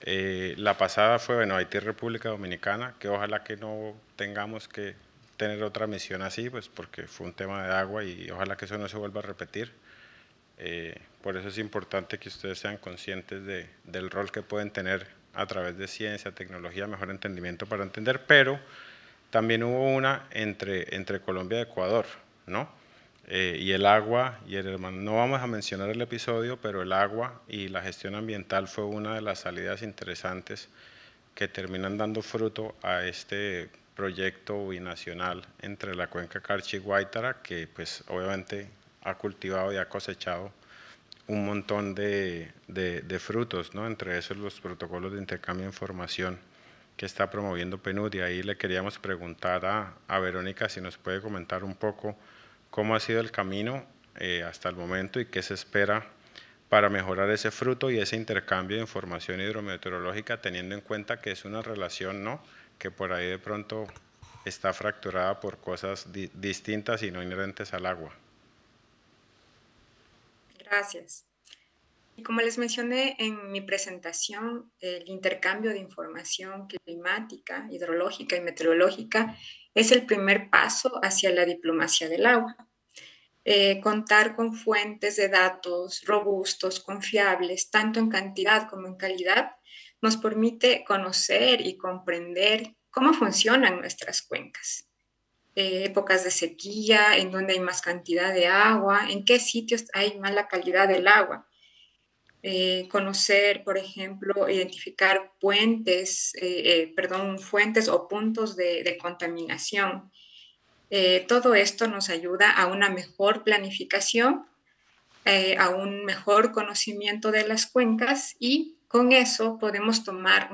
Eh, la pasada fue bueno, Haití República Dominicana, que ojalá que no tengamos que tener otra misión así, pues porque fue un tema de agua y ojalá que eso no se vuelva a repetir. Eh, por eso es importante que ustedes sean conscientes de, del rol que pueden tener a través de ciencia, tecnología, mejor entendimiento para entender, pero también hubo una entre, entre Colombia y Ecuador, ¿no? Eh, y el agua y el hermano, no vamos a mencionar el episodio, pero el agua y la gestión ambiental fue una de las salidas interesantes que terminan dando fruto a este proyecto binacional entre la cuenca Carchi y Guaitara, que pues obviamente ha cultivado y ha cosechado un montón de, frutos, ¿no? entre esos los protocolos de intercambio de información que está promoviendo PNUD y ahí le queríamos preguntar a, Verónica si nos puede comentar un poco cómo ha sido el camino eh, hasta el momento y qué se espera para mejorar ese fruto y ese intercambio de información hidrometeorológica teniendo en cuenta que es una relación ¿no? que por ahí de pronto está fracturada por cosas distintas y no inherentes al agua. Gracias. Como les mencioné en mi presentación, el intercambio de información climática, hidrológica y meteorológica es el primer paso hacia la diplomacia del agua. Eh, contar con fuentes de datos robustos, confiables, tanto en cantidad como en calidad, nos permite conocer y comprender cómo funcionan nuestras cuencas. Eh, épocas de sequía, en dónde hay más cantidad de agua, en qué sitios hay mala calidad del agua. Eh, conocer, por ejemplo, identificar puentes, eh, perdón, fuentes o puntos de, contaminación. todo esto nos ayuda a una mejor planificación, a un mejor conocimiento de las cuencas y con eso podemos tomar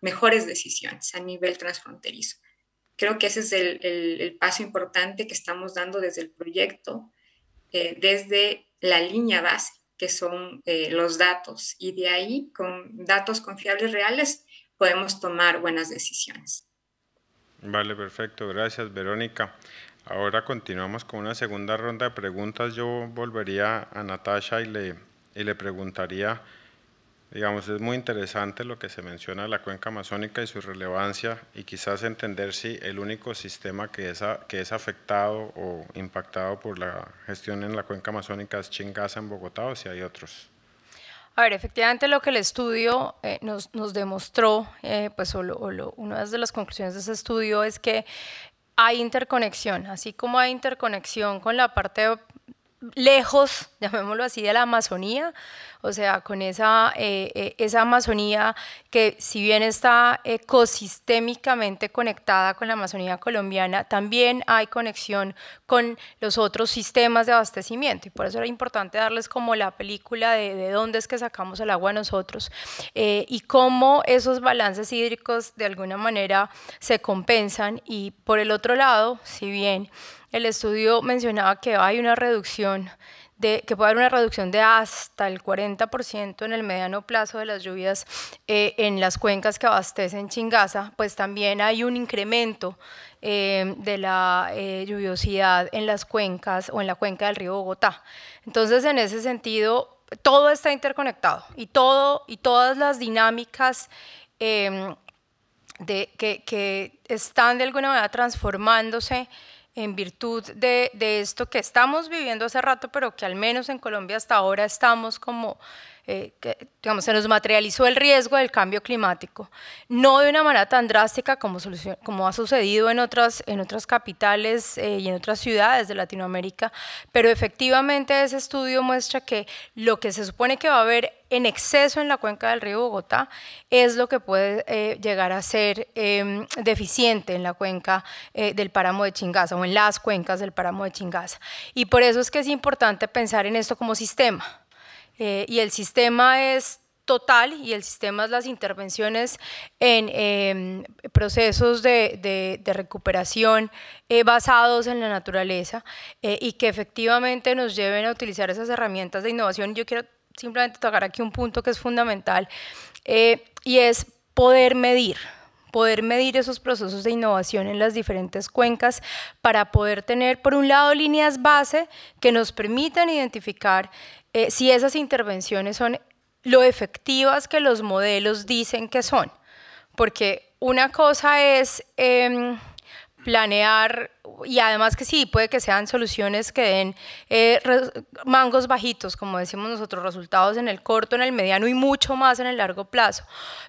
mejores decisiones a nivel transfronterizo. Creo que ese es el, el, paso importante que estamos dando desde el proyecto, eh, desde la línea base, que son eh, los datos. Y de ahí, con datos confiables reales, podemos tomar buenas decisiones. Vale, perfecto. Gracias, Verónica. Ahora continuamos con una segunda ronda de preguntas. Yo volvería a Natasha y le, y le preguntaría Digamos, es muy interesante lo que se menciona de la cuenca amazónica y su relevancia y quizás entender si el único sistema que es, que es afectado o impactado por la gestión en la cuenca amazónica es Chingaza en Bogotá o si hay otros. A ver, efectivamente lo que el estudio eh, nos, nos, demostró, eh, pues o una de las conclusiones de ese estudio es que hay interconexión, así como hay interconexión con la parte lejos, llamémoslo así, de la Amazonía, o sea, con esa, eh, eh, esa Amazonía que si bien está ecosistémicamente conectada con la Amazonía colombiana, también hay conexión con los otros sistemas de abastecimiento y por eso era importante darles como la película de, dónde es que sacamos el agua nosotros eh, y cómo esos balances hídricos de alguna manera se compensan y por el otro lado, si bien el estudio mencionaba que hay una reducción de que puede haber una reducción de hasta el 40% en el mediano plazo de las lluvias eh, en las cuencas que abastecen Chingaza, pues también hay un incremento eh, de la eh, lluviosidad en las cuencas o en la cuenca del río Bogotá. Entonces, en ese sentido, todo está interconectado y, todo, y todas las dinámicas que están de alguna manera transformándose en virtud de, esto que estamos viviendo hace rato, pero que al menos en Colombia hasta ahora estamos como, eh, digamos, se nos materializó el riesgo del cambio climático. No de una manera tan drástica como, como ha sucedido en otras, en otras capitales eh, y en otras ciudades de Latinoamérica, pero efectivamente ese estudio muestra que lo que se supone que va a haber en exceso en la cuenca del río Bogotá es lo que puede eh, llegar a ser em, deficiente en la cuenca eh, del páramo de Chingaza o en las cuencas del páramo de Chingaza. Y por eso es que es importante pensar en esto como sistema. Eh, y el sistema es total y el sistema es las intervenciones en em, procesos de, recuperación basados en la naturaleza y que efectivamente nos lleven a utilizar esas herramientas de innovación. Yo quiero simplemente tocar aquí un punto que es fundamental eh, y es poder medir poder medir esos procesos de innovación en las diferentes cuencas para poder tener, por un lado, líneas base que nos permitan identificar eh, si esas intervenciones son lo efectivas que los modelos dicen que son. Porque una cosa es... Em, planear y además que sí, puede que sean soluciones que den eh, mangos bajitos, como decimos nosotros, resultados en el corto, en el mediano y mucho más en el largo plazo,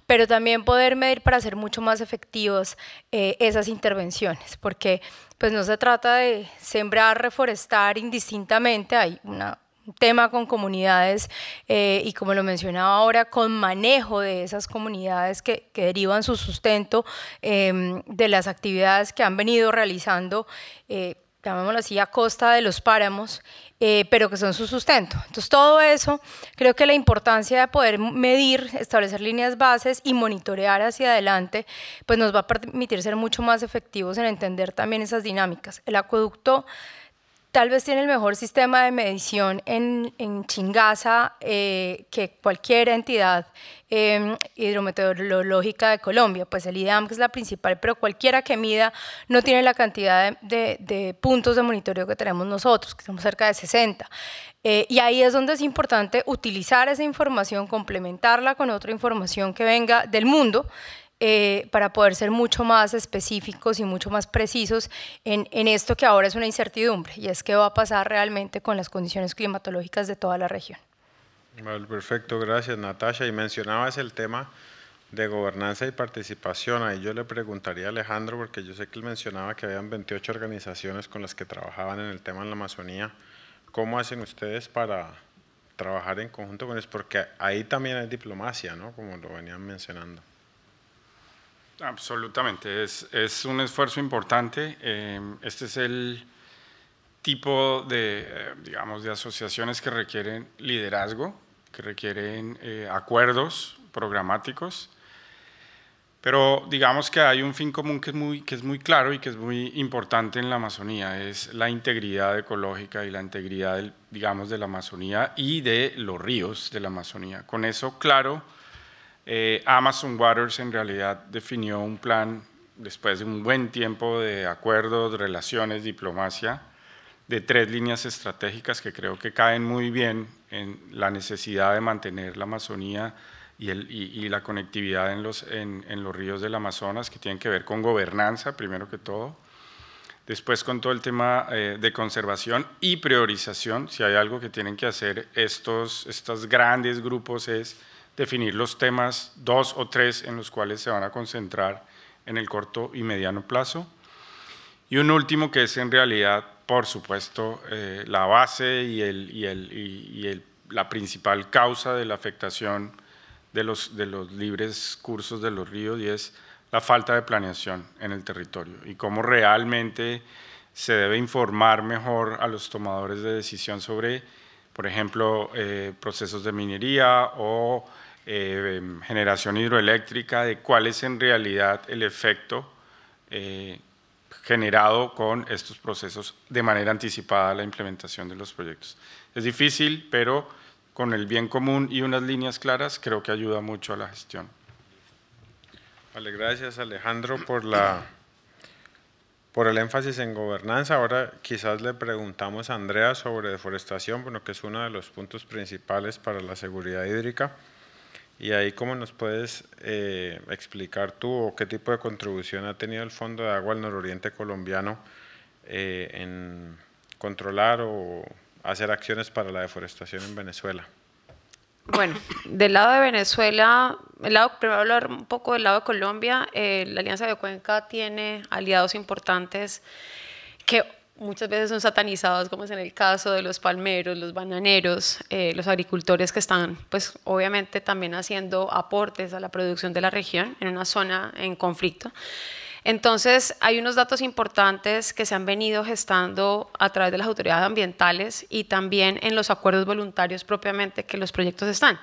pero también poder medir para hacer mucho más efectivos eh, esas intervenciones, porque pues no se trata de sembrar, reforestar indistintamente, hay una tema con comunidades eh, y como lo mencionaba ahora, con manejo de esas comunidades que, derivan su sustento em, de las actividades que han venido realizando, eh, llamémoslo así, a costa de los páramos, eh, pero que son su sustento. Entonces, todo eso, creo que la importancia de poder medir, establecer líneas bases y monitorear hacia adelante, pues nos va a permitir ser mucho más efectivos en entender también esas dinámicas. El acueducto tal vez tiene el mejor sistema de medición en, Chingaza eh, que cualquier entidad em, hidrometeorológica de Colombia. Pues el IDAM, que es la principal, pero cualquiera que mida no tiene la cantidad de, puntos de monitoreo que tenemos nosotros, que somos cerca de 60. Eh, y ahí es donde es importante utilizar esa información, complementarla con otra información que venga del mundo eh, para poder ser mucho más específicos y mucho más precisos en, esto que ahora es una incertidumbre, y es qué va a pasar realmente con las condiciones climatológicas de toda la región. perfecto, gracias Natasha. Y mencionabas el tema de gobernanza y participación. Ahí yo le preguntaría a Alejandro, porque yo sé que él mencionaba que habían 28 organizaciones con las que trabajaban en el tema en la Amazonía. ¿Cómo hacen ustedes para trabajar en conjunto con ellos? Porque ahí también hay diplomacia, ¿no? Como lo venían mencionando. Absolutamente, es, es un esfuerzo importante. Em, este es el tipo de, eh, digamos, de asociaciones que requieren liderazgo, que requieren eh, acuerdos programáticos, pero digamos que hay un fin común que es, muy, que es muy claro y que es muy importante en la Amazonía, es la integridad ecológica y la integridad, digamos, de la Amazonía y de los ríos de la Amazonía. Con eso, claro, eh, Amazon Waters en realidad definió un plan después de un buen tiempo de acuerdos, relaciones, diplomacia, de tres líneas estratégicas que creo que caen muy bien en la necesidad de mantener la Amazonía y, la conectividad en los, ríos del Amazonas, que tienen que ver con gobernanza, primero que todo, después con todo el tema eh, de conservación y priorización, si hay algo que tienen que hacer estos grandes grupos es definir los temas, dos o tres en los cuales se van a concentrar en el corto y mediano plazo. Y un último que es en realidad, por supuesto, eh, la base y, el, y, el, la principal causa de la afectación de los, de los libres cursos de los ríos y es la falta de planeación en el territorio y cómo realmente se debe informar mejor a los tomadores de decisión sobre, por ejemplo, eh, procesos de minería o eh, em, generación hidroeléctrica, de cuál es en realidad el efecto eh, generado con estos procesos de manera anticipada a la implementación de los proyectos. Es difícil, pero con el bien común y unas líneas claras creo que ayuda mucho a la gestión. Vale, gracias Alejandro por la por el énfasis en gobernanza. Ahora quizás le preguntamos a Andrea sobre deforestación, bueno, que es uno de los puntos principales para la seguridad hídrica. Y ahí, ¿cómo nos puedes eh, explicar tú o qué tipo de contribución ha tenido el Fondo de Agua del Nororiente Colombiano eh, en controlar o hacer acciones para la deforestación en Venezuela? Bueno, del lado de Venezuela, el lado, primero hablar un poco del lado de Colombia, eh, la Alianza de Cuenca tiene aliados importantes que muchas veces son satanizados, como es en el caso de los palmeros, los bananeros, eh, los agricultores que están, pues obviamente también haciendo aportes a la producción de la región en una zona en conflicto. Entonces, hay unos datos importantes que se han venido gestando a través de las autoridades ambientales y también en los acuerdos voluntarios propiamente que los proyectos están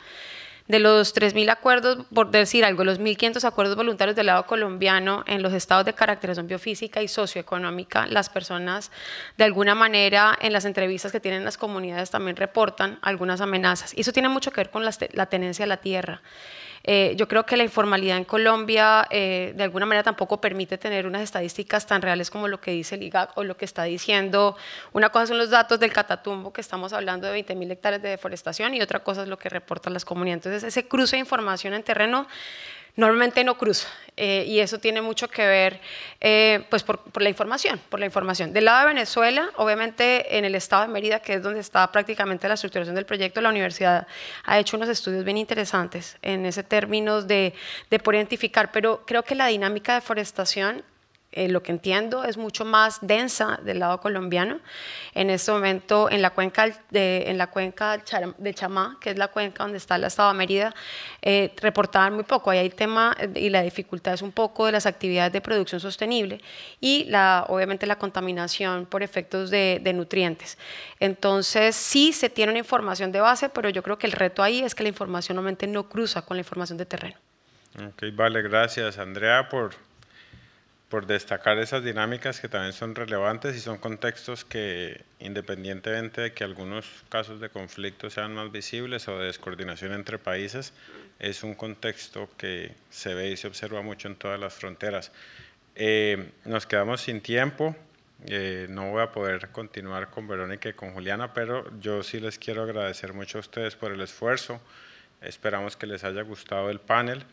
de los 3.000 acuerdos, por decir algo, los 1.500 acuerdos voluntarios del lado colombiano en los estados de caracterización biofísica y socioeconómica, las personas de alguna manera en las entrevistas que tienen las comunidades también reportan algunas amenazas. Y eso tiene mucho que ver con la, la tenencia de la tierra. Eh, yo creo que la informalidad en Colombia eh, de alguna manera tampoco permite tener unas estadísticas tan reales como lo que dice el IGAC o lo que está diciendo. Una cosa son los datos del Catatumbo, que estamos hablando de 20.000 hectáreas de deforestación, y otra cosa es lo que reportan las comunidades. Entonces, ese cruce de información en terreno normalmente no cruza. Eh, y eso tiene mucho que ver eh, pues por, la información, por la información. Del lado de Venezuela, obviamente en el estado de Mérida, que es donde está prácticamente la estructuración del proyecto, la universidad ha hecho unos estudios bien interesantes en ese término de, de por identificar, pero creo que la dinámica de forestación eh, lo que entiendo, es mucho más densa del lado colombiano. En este momento, en la cuenca, de, en la cuenca de Chamá, que es la cuenca donde está la Estado de Mérida, eh, reportaban muy poco. Ahí hay tema eh, y la dificultad es un poco de las actividades de producción sostenible y la, obviamente la contaminación por efectos de, nutrientes. Entonces, sí se tiene una información de base, pero yo creo que el reto ahí es que la información no cruza con la información de terreno. Ok, vale, gracias Andrea por por destacar esas dinámicas que también son relevantes y son contextos que, independientemente de que algunos casos de conflicto sean más visibles o de descoordinación entre países, es un contexto que se ve y se observa mucho en todas las fronteras. Eh, nos quedamos sin tiempo, eh, no voy a poder continuar con Verónica y con Juliana, pero yo sí les quiero agradecer mucho a ustedes por el esfuerzo, esperamos que les haya gustado el panel.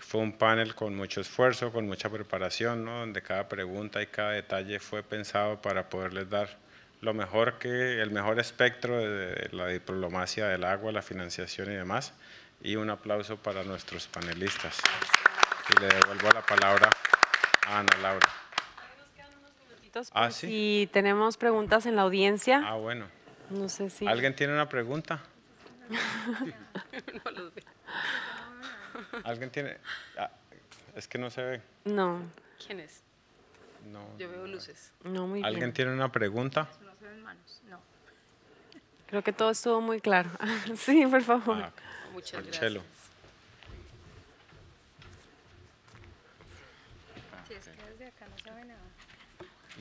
Fue un panel con mucho esfuerzo, con mucha preparación, ¿no? donde cada pregunta y cada detalle fue pensado para poderles dar lo mejor que, el mejor espectro de la diplomacia del agua, la financiación y demás. Y un aplauso para nuestros panelistas. Y le devuelvo la palabra a Ana Laura. Ah, sí. Si tenemos preguntas en la audiencia. Ah, bueno. No sé si. ¿Alguien tiene una pregunta? (laughs) ¿Alguien tiene...? Ah, es que no se ve. No. ¿Quién es? No. Yo veo luces. No, muy bien. ¿Alguien tiene una pregunta? No se en manos, no. Creo que todo estuvo muy claro. (laughs) sí, por favor. Ah, Muchas gracias.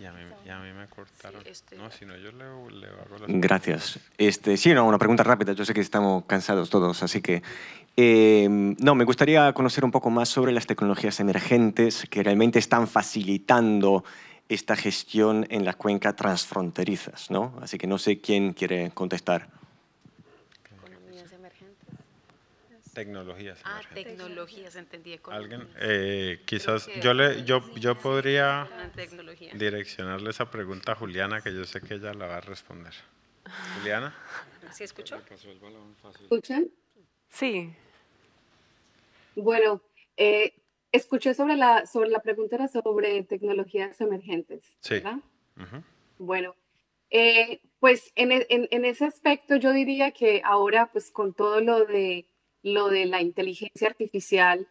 Ya me cortaron. Este, no, yo le, hago Gracias. Este, sí, no, una pregunta rápida. Yo sé que estamos cansados todos, así que... Eh, no, me gustaría conocer un poco más sobre las tecnologías emergentes que realmente están facilitando esta gestión en la cuenca transfronterizas, ¿no? Así que no sé quién quiere contestar. Tecnologías. Ah, tecnologías, entendí. Alguien, eh, quizás yo le, yo, yo podría direccionarle esa pregunta a Juliana, que yo sé que ella la va a responder. Juliana. ¿Sí escuchó? ¿Escuchan? Sí. Bueno, eh, escuché sobre la, sobre la pregunta era sobre tecnologías emergentes. Sí. ¿verdad? Bueno, eh, pues en, en, ese aspecto yo diría que ahora pues con todo lo de lo de la inteligencia artificial,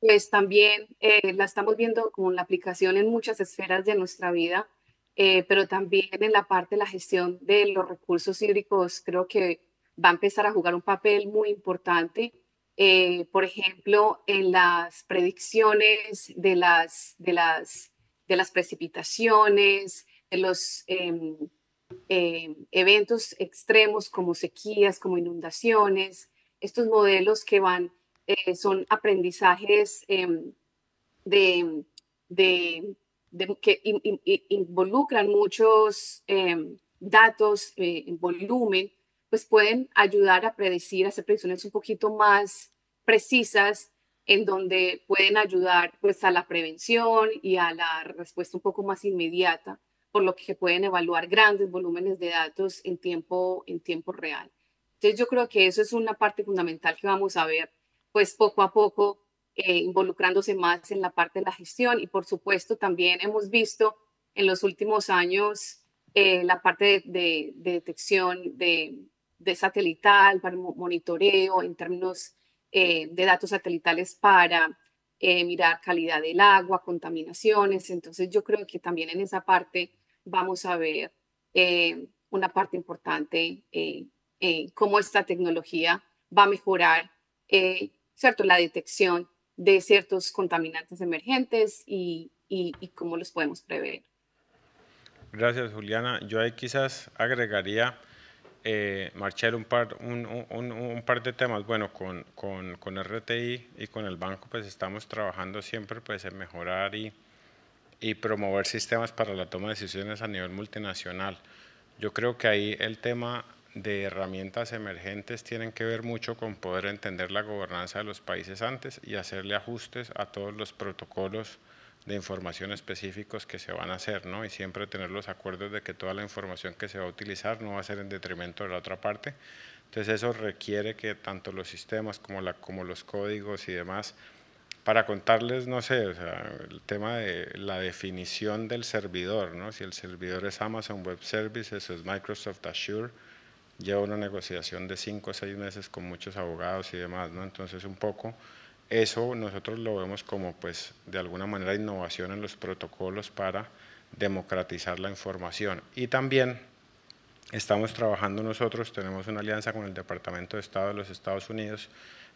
pues también eh, la estamos viendo como la aplicación en muchas esferas de nuestra vida, eh, pero también en la parte de la gestión de los recursos hídricos creo que va a empezar a jugar un papel muy importante. Eh, por ejemplo, en las predicciones de las, de de las precipitaciones, de los em, em, eventos extremos como sequías, como inundaciones, estos modelos que van, eh, son aprendizajes em, de, que involucran muchos em, datos eh, en volumen, pues pueden ayudar a predecir, hacer predicciones un poquito más precisas en donde pueden ayudar pues a la prevención y a la respuesta un poco más inmediata, por lo que pueden evaluar grandes volúmenes de datos en tiempo, en tiempo real. Entonces yo creo que eso es una parte fundamental que vamos a ver, pues poco a poco, eh, involucrándose más en la parte de la gestión. Y por supuesto, también hemos visto en los últimos años eh, la parte de, detección de, satelital, para monitoreo en términos eh, de datos satelitales para mirar calidad del agua, contaminaciones. Entonces yo creo que también en esa parte vamos a ver una parte importante eh, eh, cómo esta tecnología va a mejorar eh, ¿cierto? la detección de ciertos contaminantes emergentes y, y, cómo los podemos prever. Gracias, Juliana. Yo ahí quizás agregaría, eh, marchar un par, un, un, un par de temas. Bueno, con, con, con, RTI y con el banco, pues estamos trabajando siempre pues, en mejorar y, y promover sistemas para la toma de decisiones a nivel multinacional. Yo creo que ahí el tema de herramientas emergentes tienen que ver mucho con poder entender la gobernanza de los países antes y hacerle ajustes a todos los protocolos de información específicos que se van a hacer, ¿no? Y siempre tener los acuerdos de que toda la información que se va a utilizar no va a ser en detrimento de la otra parte. Entonces eso requiere que tanto los sistemas como, la, como los códigos y demás, para contarles, no sé, el tema de la definición del servidor, ¿no? Si el servidor es Amazon Web Services, es Microsoft Azure, lleva una negociación de cinco o seis meses con muchos abogados y demás, ¿no? Entonces un poco eso nosotros lo vemos como pues de alguna manera innovación en los protocolos para democratizar la información. Y también estamos trabajando nosotros, tenemos una alianza con el Departamento de Estado de los Estados Unidos,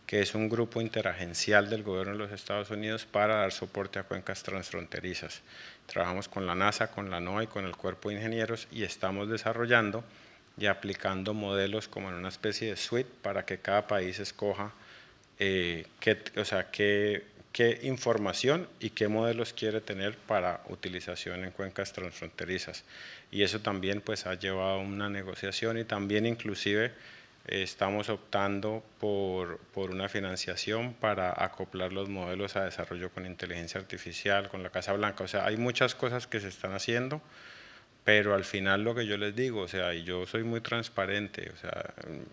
que es un grupo interagencial del gobierno de los Estados Unidos para dar soporte a cuencas transfronterizas. Trabajamos con la NASA, con la NOAA y con el Cuerpo de Ingenieros y estamos desarrollando y aplicando modelos como en una especie de suite para que cada país escoja eh, qué, o sea, qué, información y qué modelos quiere tener para utilización en cuencas transfronterizas. Y eso también pues, ha llevado a una negociación y también inclusive estamos optando por, por, una financiación para acoplar los modelos a desarrollo con inteligencia artificial, con la Casa Blanca. O sea, hay muchas cosas que se están haciendo pero al final lo que yo les digo, o sea, yo soy muy transparente, o sea,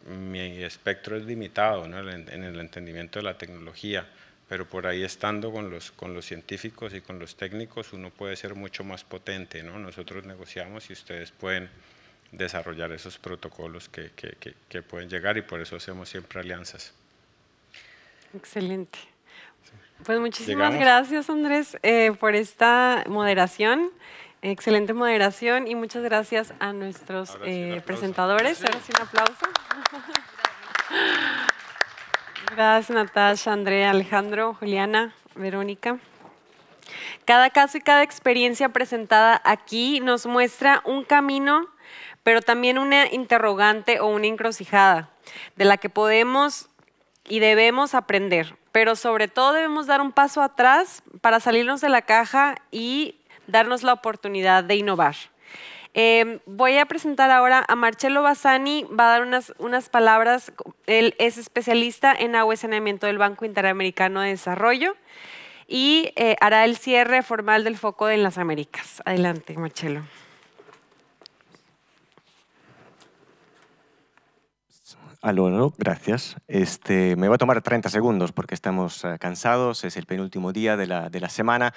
mi espectro es limitado ¿no? en el entendimiento de la tecnología, pero por ahí estando con los, con los científicos y con los técnicos uno puede ser mucho más potente, ¿no? Nosotros negociamos y ustedes pueden desarrollar esos protocolos que, que, que, pueden llegar y por eso hacemos siempre alianzas. Excelente. Pues muchísimas gracias Andrés eh, por esta moderación. Excelente moderación y muchas gracias a nuestros eh, presentadores. Ahora sí, aplauso. Gracias, Natasha, Andrea, Alejandro, Juliana, Verónica. Cada caso y cada experiencia presentada aquí nos muestra un camino, pero también una interrogante o una encrucijada de la que podemos y debemos aprender, pero sobre todo debemos dar un paso atrás para salirnos de la caja y darnos la oportunidad de innovar. Em, voy a presentar ahora a Marcelo Bassani, va a dar unas, unas palabras. Él es especialista en agua y saneamiento del Banco Interamericano de Desarrollo y eh, hará el cierre formal del foco en las Américas. Adelante, Marcelo. Aló, gracias. Este, me va a tomar 30 segundos porque estamos eh, cansados, es el penúltimo día de la, de la semana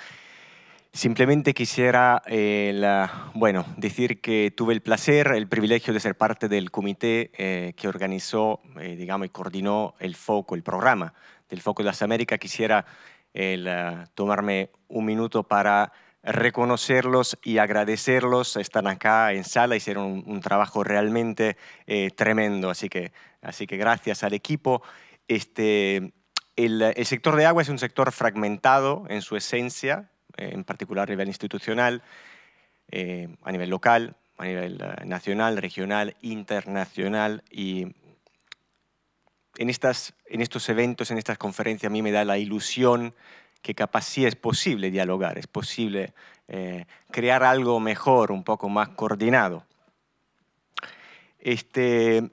Simplemente quisiera eh, bueno, decir que tuve el placer, el privilegio de ser parte del comité eh, que organizó eh, digamos, y coordinó el foco, el programa del Foco de las Américas. Quisiera tomarme un minuto para reconocerlos y agradecerlos. Están acá en sala, hicieron un, trabajo realmente tremendo. Así que, así que gracias al equipo. Este, el sector de agua es un sector fragmentado en su esencia, en particular a nivel institucional, eh, a nivel local, a nivel eh, nacional, regional, internacional. Y en, estas, en estos eventos, en estas conferencias, a mí me da la ilusión que capaz sí es posible dialogar, es posible eh, crear algo mejor, un poco más coordinado. Este,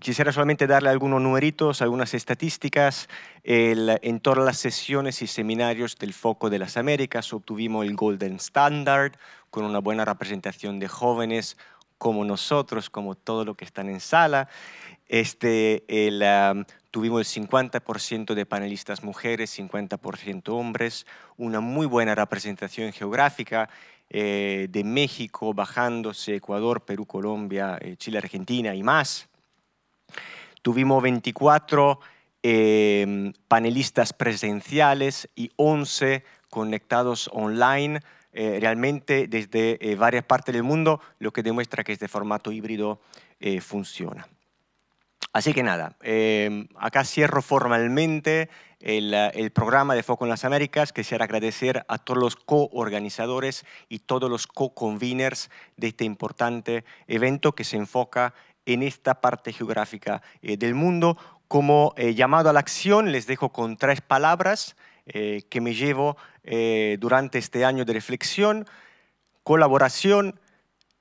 quisiera solamente darle algunos numeritos, algunas estadísticas. en todas las sesiones y seminarios del Foco de las Américas obtuvimos el Golden Standard con una buena representación de jóvenes como nosotros, como todo lo que están en sala. Este, tuvimos el 50% de panelistas mujeres, 50% hombres, una muy buena representación geográfica eh, de México, bajándose Ecuador, Perú, Colombia, eh, Chile, Argentina y más. Tuvimos 24 em, panelistas presenciales y 11 conectados online, eh, realmente desde eh, varias partes del mundo, lo que demuestra que este formato híbrido eh, funciona. Así que nada, em, acá cierro formalmente el, programa de Foco en las Américas. Quisiera agradecer a todos los coorganizadores y todos los co-conveners de este importante evento que se enfoca en esta parte geográfica eh, del mundo. Como eh, llamado a la acción, les dejo con tres palabras eh, que me llevo durante este año de reflexión, colaboración,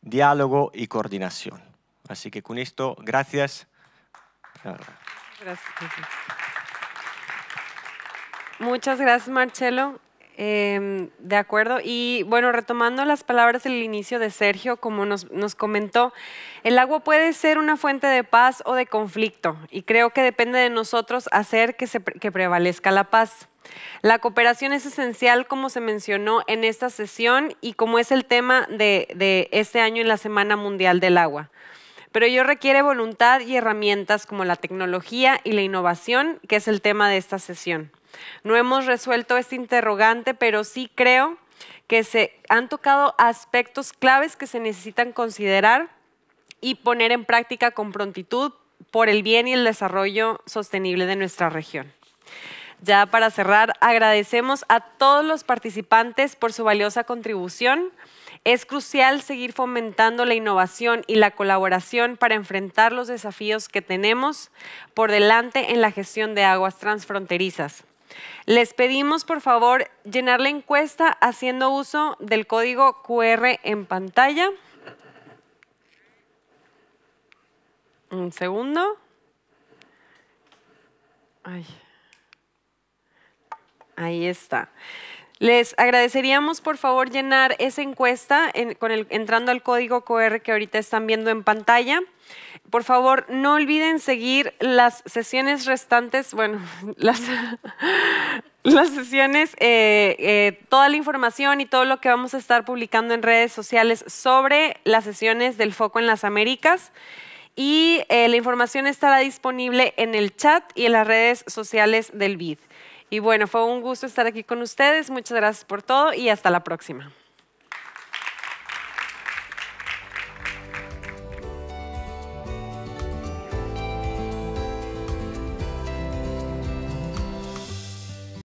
diálogo y coordinación. Así que con esto, gracias. gracias. Muchas gracias, Marcelo. Em, de acuerdo. Y bueno, retomando las palabras del inicio de Sergio, como nos, comentó, el agua puede ser una fuente de paz o de conflicto y creo que depende de nosotros hacer que, prevalezca la paz. La cooperación es esencial, como se mencionó en esta sesión y como es el tema de, de este año en la Semana Mundial del Agua pero ello requiere voluntad y herramientas como la tecnología y la innovación, que es el tema de esta sesión. No hemos resuelto este interrogante, pero sí creo que se han tocado aspectos claves que se necesitan considerar y poner en práctica con prontitud por el bien y el desarrollo sostenible de nuestra región. Ya para cerrar, agradecemos a todos los participantes por su valiosa contribución. Es crucial seguir fomentando la innovación y la colaboración para enfrentar los desafíos que tenemos por delante en la gestión de aguas transfronterizas. Les pedimos, por favor, llenar la encuesta haciendo uso del código QR en pantalla. Un segundo. Ahí está. Les agradeceríamos por favor llenar esa encuesta con entrando al código QR que ahorita están viendo en pantalla. Por favor, no olviden seguir las sesiones restantes, bueno, (laughs) las, sesiones, eh, eh, toda la información y todo lo que vamos a estar publicando en redes sociales sobre las sesiones del Foco en las Américas. Y eh, la información estará disponible en el chat y en las redes sociales del BID. Y bueno, fue un gusto estar aquí con ustedes. Muchas gracias por todo y hasta la próxima.